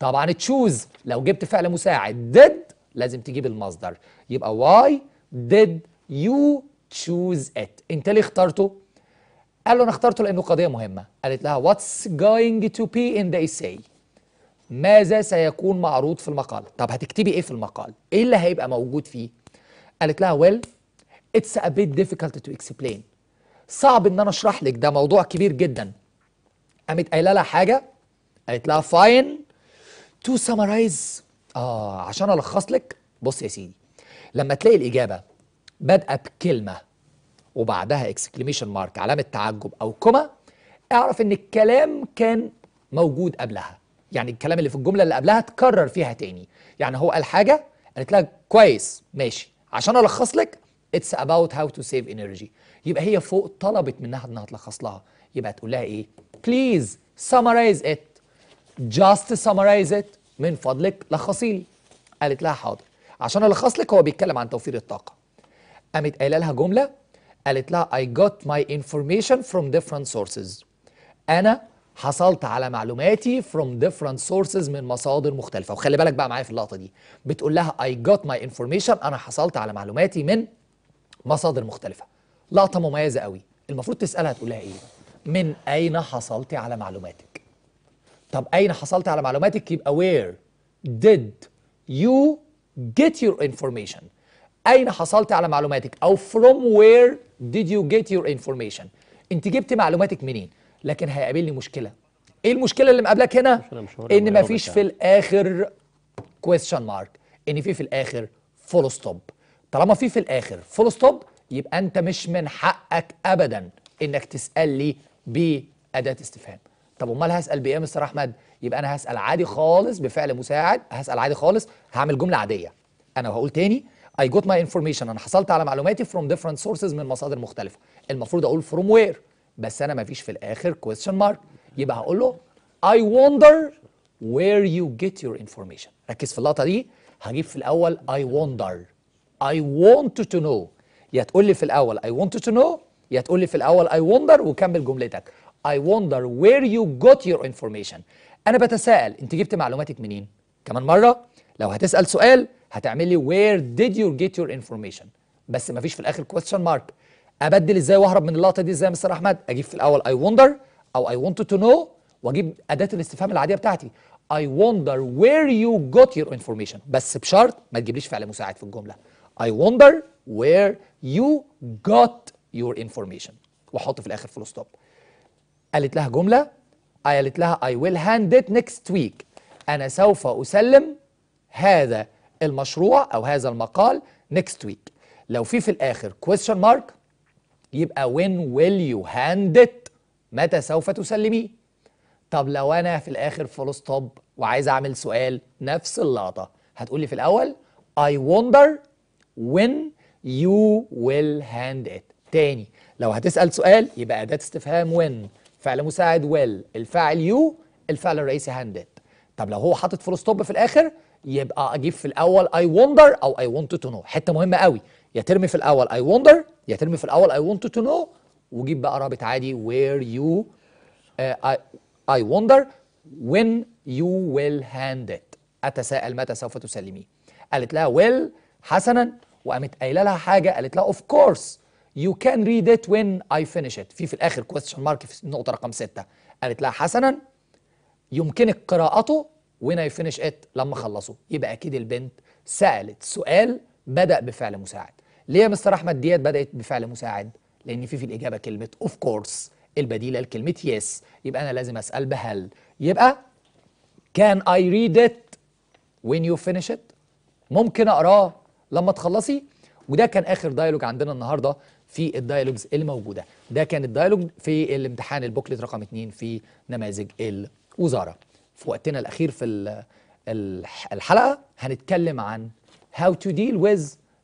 طبعا تشوز لو جبت فعل مساعد did لازم تجيب المصدر يبقى why did you choose it انت ليه اخترته قال له انا اخترته لانه قضيه مهمه قالت لها what's going to be in the essay ماذا سيكون معروض في المقال طب هتكتبي ايه في المقال ايه اللي هيبقى موجود فيه قالت لها well it's a bit difficult to explain صعب ان انا اشرح لك ده موضوع كبير جدا قامت قايله لها حاجه قالت لها fine تو سمرايز اه عشان الخص لك بص يا سيدي لما تلاقي الاجابه بادئه بكلمه وبعدها اكسكليميشن مارك علامه تعجب او كوما اعرف ان الكلام كان موجود قبلها يعني الكلام اللي في الجمله اللي قبلها اتكرر فيها تاني يعني هو قال حاجه قالت لها كويس ماشي عشان الخص لك اتس اباوت هاو تو سيف انرجي يبقى هي فوق طلبت منها انها تلخص لها يبقى تقول لها ايه بليز سمرايز ات just summarize it من فضلك لخصي لي قالت لها حاضر عشان الخص لك هو بيتكلم عن توفير الطاقه قامت قايله لها جمله قالت لها I got my information from different sources أنا حصلت على معلوماتي from different sources من مصادر مختلفة وخلي بالك بقى معايا في اللقطة دي بتقول لها I got my information أنا حصلت على معلوماتي من مصادر مختلفة لقطة مميزة قوي المفروض تسألها تقول لها إيه من أين حصلتي على معلوماتك طب أين حصلت على معلوماتك يبقى where did you get your information أين حصلت على معلوماتك أو from where did you get your information أنت جبت معلوماتك منين لكن هيقابلني مشكلة إيه المشكلة اللي مقابلك هنا إن مفيش في الآخر question mark إن في في الآخر full stop طالما في في الآخر full stop يبقى أنت مش من حقك أبدا إنك تسأل لي بأداة استفهام طب امال هسال بايه يا مستر احمد يبقى انا هسال عادي خالص بفعل مساعد هسال عادي خالص هعمل جمله عاديه انا وهقول تاني اي جوت ماي انفورميشن أنا حصلت على معلوماتي فروم ديفرنت سورسز من مصادر مختلفة المفروض أقول فروم وير بس أنا مفيش في الآخر كويشن مارك يبقى هقول له اي وندر وير يو جيت يور انفورميشن ركز في اللقطة دي هجيب في الأول اي وندر اي وونت تو نو يا تقول لي في الأول اي وونت تو نو يا تقول لي في الأول اي وندر وكمل جملتك I wonder where you got your information أنا بتساءل أنت جبت معلوماتك منين؟ كمان مرة لو هتسأل سؤال هتعمل لي where did you get your information بس مفيش في الآخر question mark أبدل إزاي وأهرب من اللقطة دي إزاي يا مستر أحمد؟ أجيب في الأول I wonder أو I wanted to know وأجيب أداة الاستفهام العادية بتاعتي I wonder where you got your information بس بشرط ما تجيبليش فعل مساعد في الجملة I wonder where you got your information وأحط في الآخر فول ستوب قالت لها جملة آه، قالت لها I will hand it next week أنا سوف أسلم هذا المشروع أو هذا المقال next week لو في في الآخر question mark يبقى when will you hand it متى سوف تسلميه طب لو أنا في الآخر full ستوب وعايز أعمل سؤال نفس اللقطة هتقولي في الأول I wonder when you will hand it تاني لو هتسأل سؤال يبقى أداة استفهام when فعل مساعد ويل الفاعل يو الفعل الرئيسي هاندد طب لو هو حاطط فول ستوب في الاخر يبقى اجيب في الاول اي ووندر او اي ونت تو نو حته مهمه قوي يا ترمي في الاول اي ووندر يا ترمي في الاول اي وونت تو نو وجيب بقى رابط عادي وير يو اي ووندر وين يو ويل هاندد اتساءل متى سوف تسلميه قالت لها ويل حسنا وقامت قايله لها حاجه قالت لها اوف كورس You can read it when I finish it في في الآخر question mark في النقطة رقم ستة. قالت لها حسنا يمكنك قراءته when I finish it لما أخلصه يبقى أكيد البنت سألت سؤال بدأ بفعل مساعد ليه يا مستر أحمد ديت بدأت بفعل مساعد؟ لأن في في الإجابة كلمة of course البديلة لكلمة yes يبقى أنا لازم أسأل بهل يبقى can I read it when you finish it ممكن أقراه لما تخلصي وده كان آخر دايلوج عندنا النهاردة في الدايلوجز الموجوده ده كان الدايلوج في الامتحان البوكلت رقم 2 في نماذج الوزاره في وقتنا الاخير في الحلقه هنتكلم عن how to deal with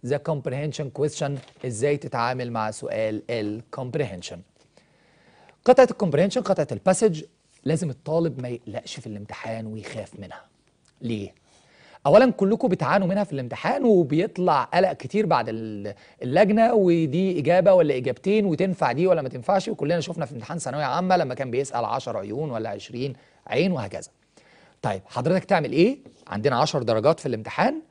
the comprehension question ازاي تتعامل مع سؤال الكومبريهنشن قطعه الكومبريهنشن قطعه الباسج لازم الطالب ما يقلقش في الامتحان ويخاف منها ليه اولا كلكم بتعانوا منها في الامتحان وبيطلع قلق كتير بعد اللجنه ودي اجابه ولا اجابتين وتنفع دي ولا ما تنفعش وكلنا شفنا في امتحان ثانويه عامه لما كان بيسال 10 عيون ولا 20 عين وهكذا طيب حضرتك تعمل ايه عندنا 10 درجات في الامتحان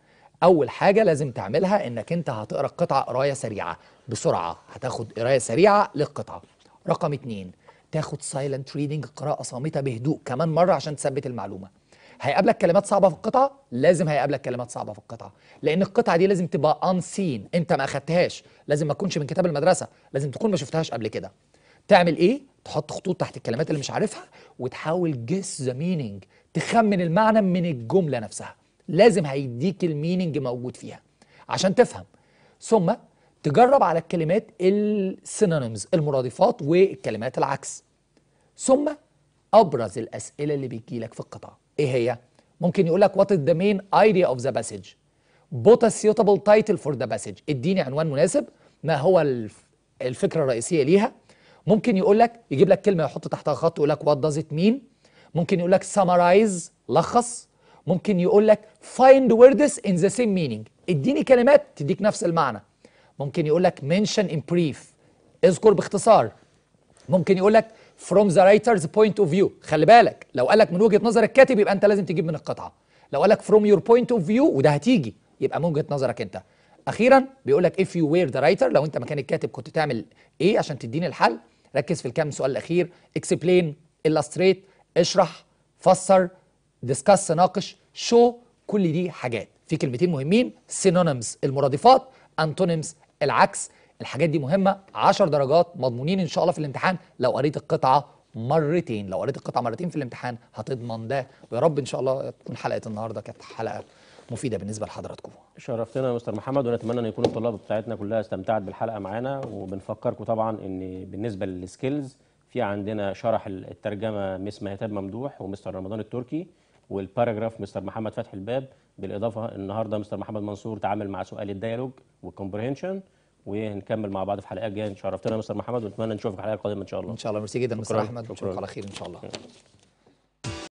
اول حاجه لازم تعملها انك انت هتقرا قطعه قرايه سريعه بسرعه هتاخد قرايه سريعه للقطعه رقم اتنين تاخد سايلنت ريدنج قراءه صامته بهدوء كمان مره عشان تثبت المعلومه هيقابلك كلمات صعبه في القطعه لازم هيقابلك كلمات صعبه في القطعه لان القطعه دي لازم تبقى انسين انت ما اخدتهاش لازم ما تكونش من كتاب المدرسه لازم تكون ما شفتهاش قبل كده تعمل ايه تحط خطوط تحت الكلمات اللي مش عارفها وتحاول جيس ذا مينينج تخمن المعنى من الجمله نفسها لازم هيديك المينينج موجود فيها عشان تفهم ثم تجرب على الكلمات السينونيمز المرادفات والكلمات العكس ثم ابرز الاسئله اللي بتجيلك في القطعه ايه هي ممكن يقول لك وات ذا مين ايديا اوف ذا باسج بوت ا سيوتابل تايتل فور ذا باسج اديني عنوان مناسب ما هو الفكره الرئيسيه ليها ممكن يقول لك يجيب لك كلمه يحط تحتها خط يقول لك وات داز ات مين ممكن يقول لك سمرايز لخص ممكن يقول لك find words in the same meaning اديني كلمات تديك نفس المعنى ممكن يقول لك mention in brief اذكر باختصار ممكن يقول لك from the writer's point of view خلي بالك لو قالك من وجهه نظر الكاتب يبقى انت لازم تجيب من القطعه لو قالك from your point of view وده هتيجي يبقى من وجهه نظرك انت اخيرا بيقول لك if you were the writer لو انت مكان الكاتب كنت تعمل ايه عشان تديني الحل ركز في الكام سؤال الاخير explain illustrate اشرح فسر discuss ناقش show كل دي حاجات في كلمتين مهمين synonyms المرادفات antonyms العكس الحاجات دي مهمه 10 درجات مضمونين ان شاء الله في الامتحان لو قريت القطعه مرتين لو قريت القطعه مرتين في الامتحان هتضمن ده ويا رب ان شاء الله تكون حلقه النهارده كانت حلقه مفيده بالنسبه لحضراتكم شرفتنا يا مستر محمد ونتمنى ان يكون الطلاب بتاعتنا كلها استمتعت بالحلقه معانا وبنفكركم طبعا ان بالنسبه للسكيلز في عندنا شرح الترجمه مس مهتاب ممدوح ومستر رمضان التركي والباراجراف مستر محمد فتح الباب بالاضافه النهارده مستر محمد منصور تعامل مع سؤال الديالوج والكومبريهنشن ونكمل مع بعض في حلقات جايه شرفتنا يا مستر محمد ونتمنى نشوفك في الحلقه القادمه ان شاء الله ان شاء الله ميرسي جدا مستر احمد نشوفك على خير ان شاء الله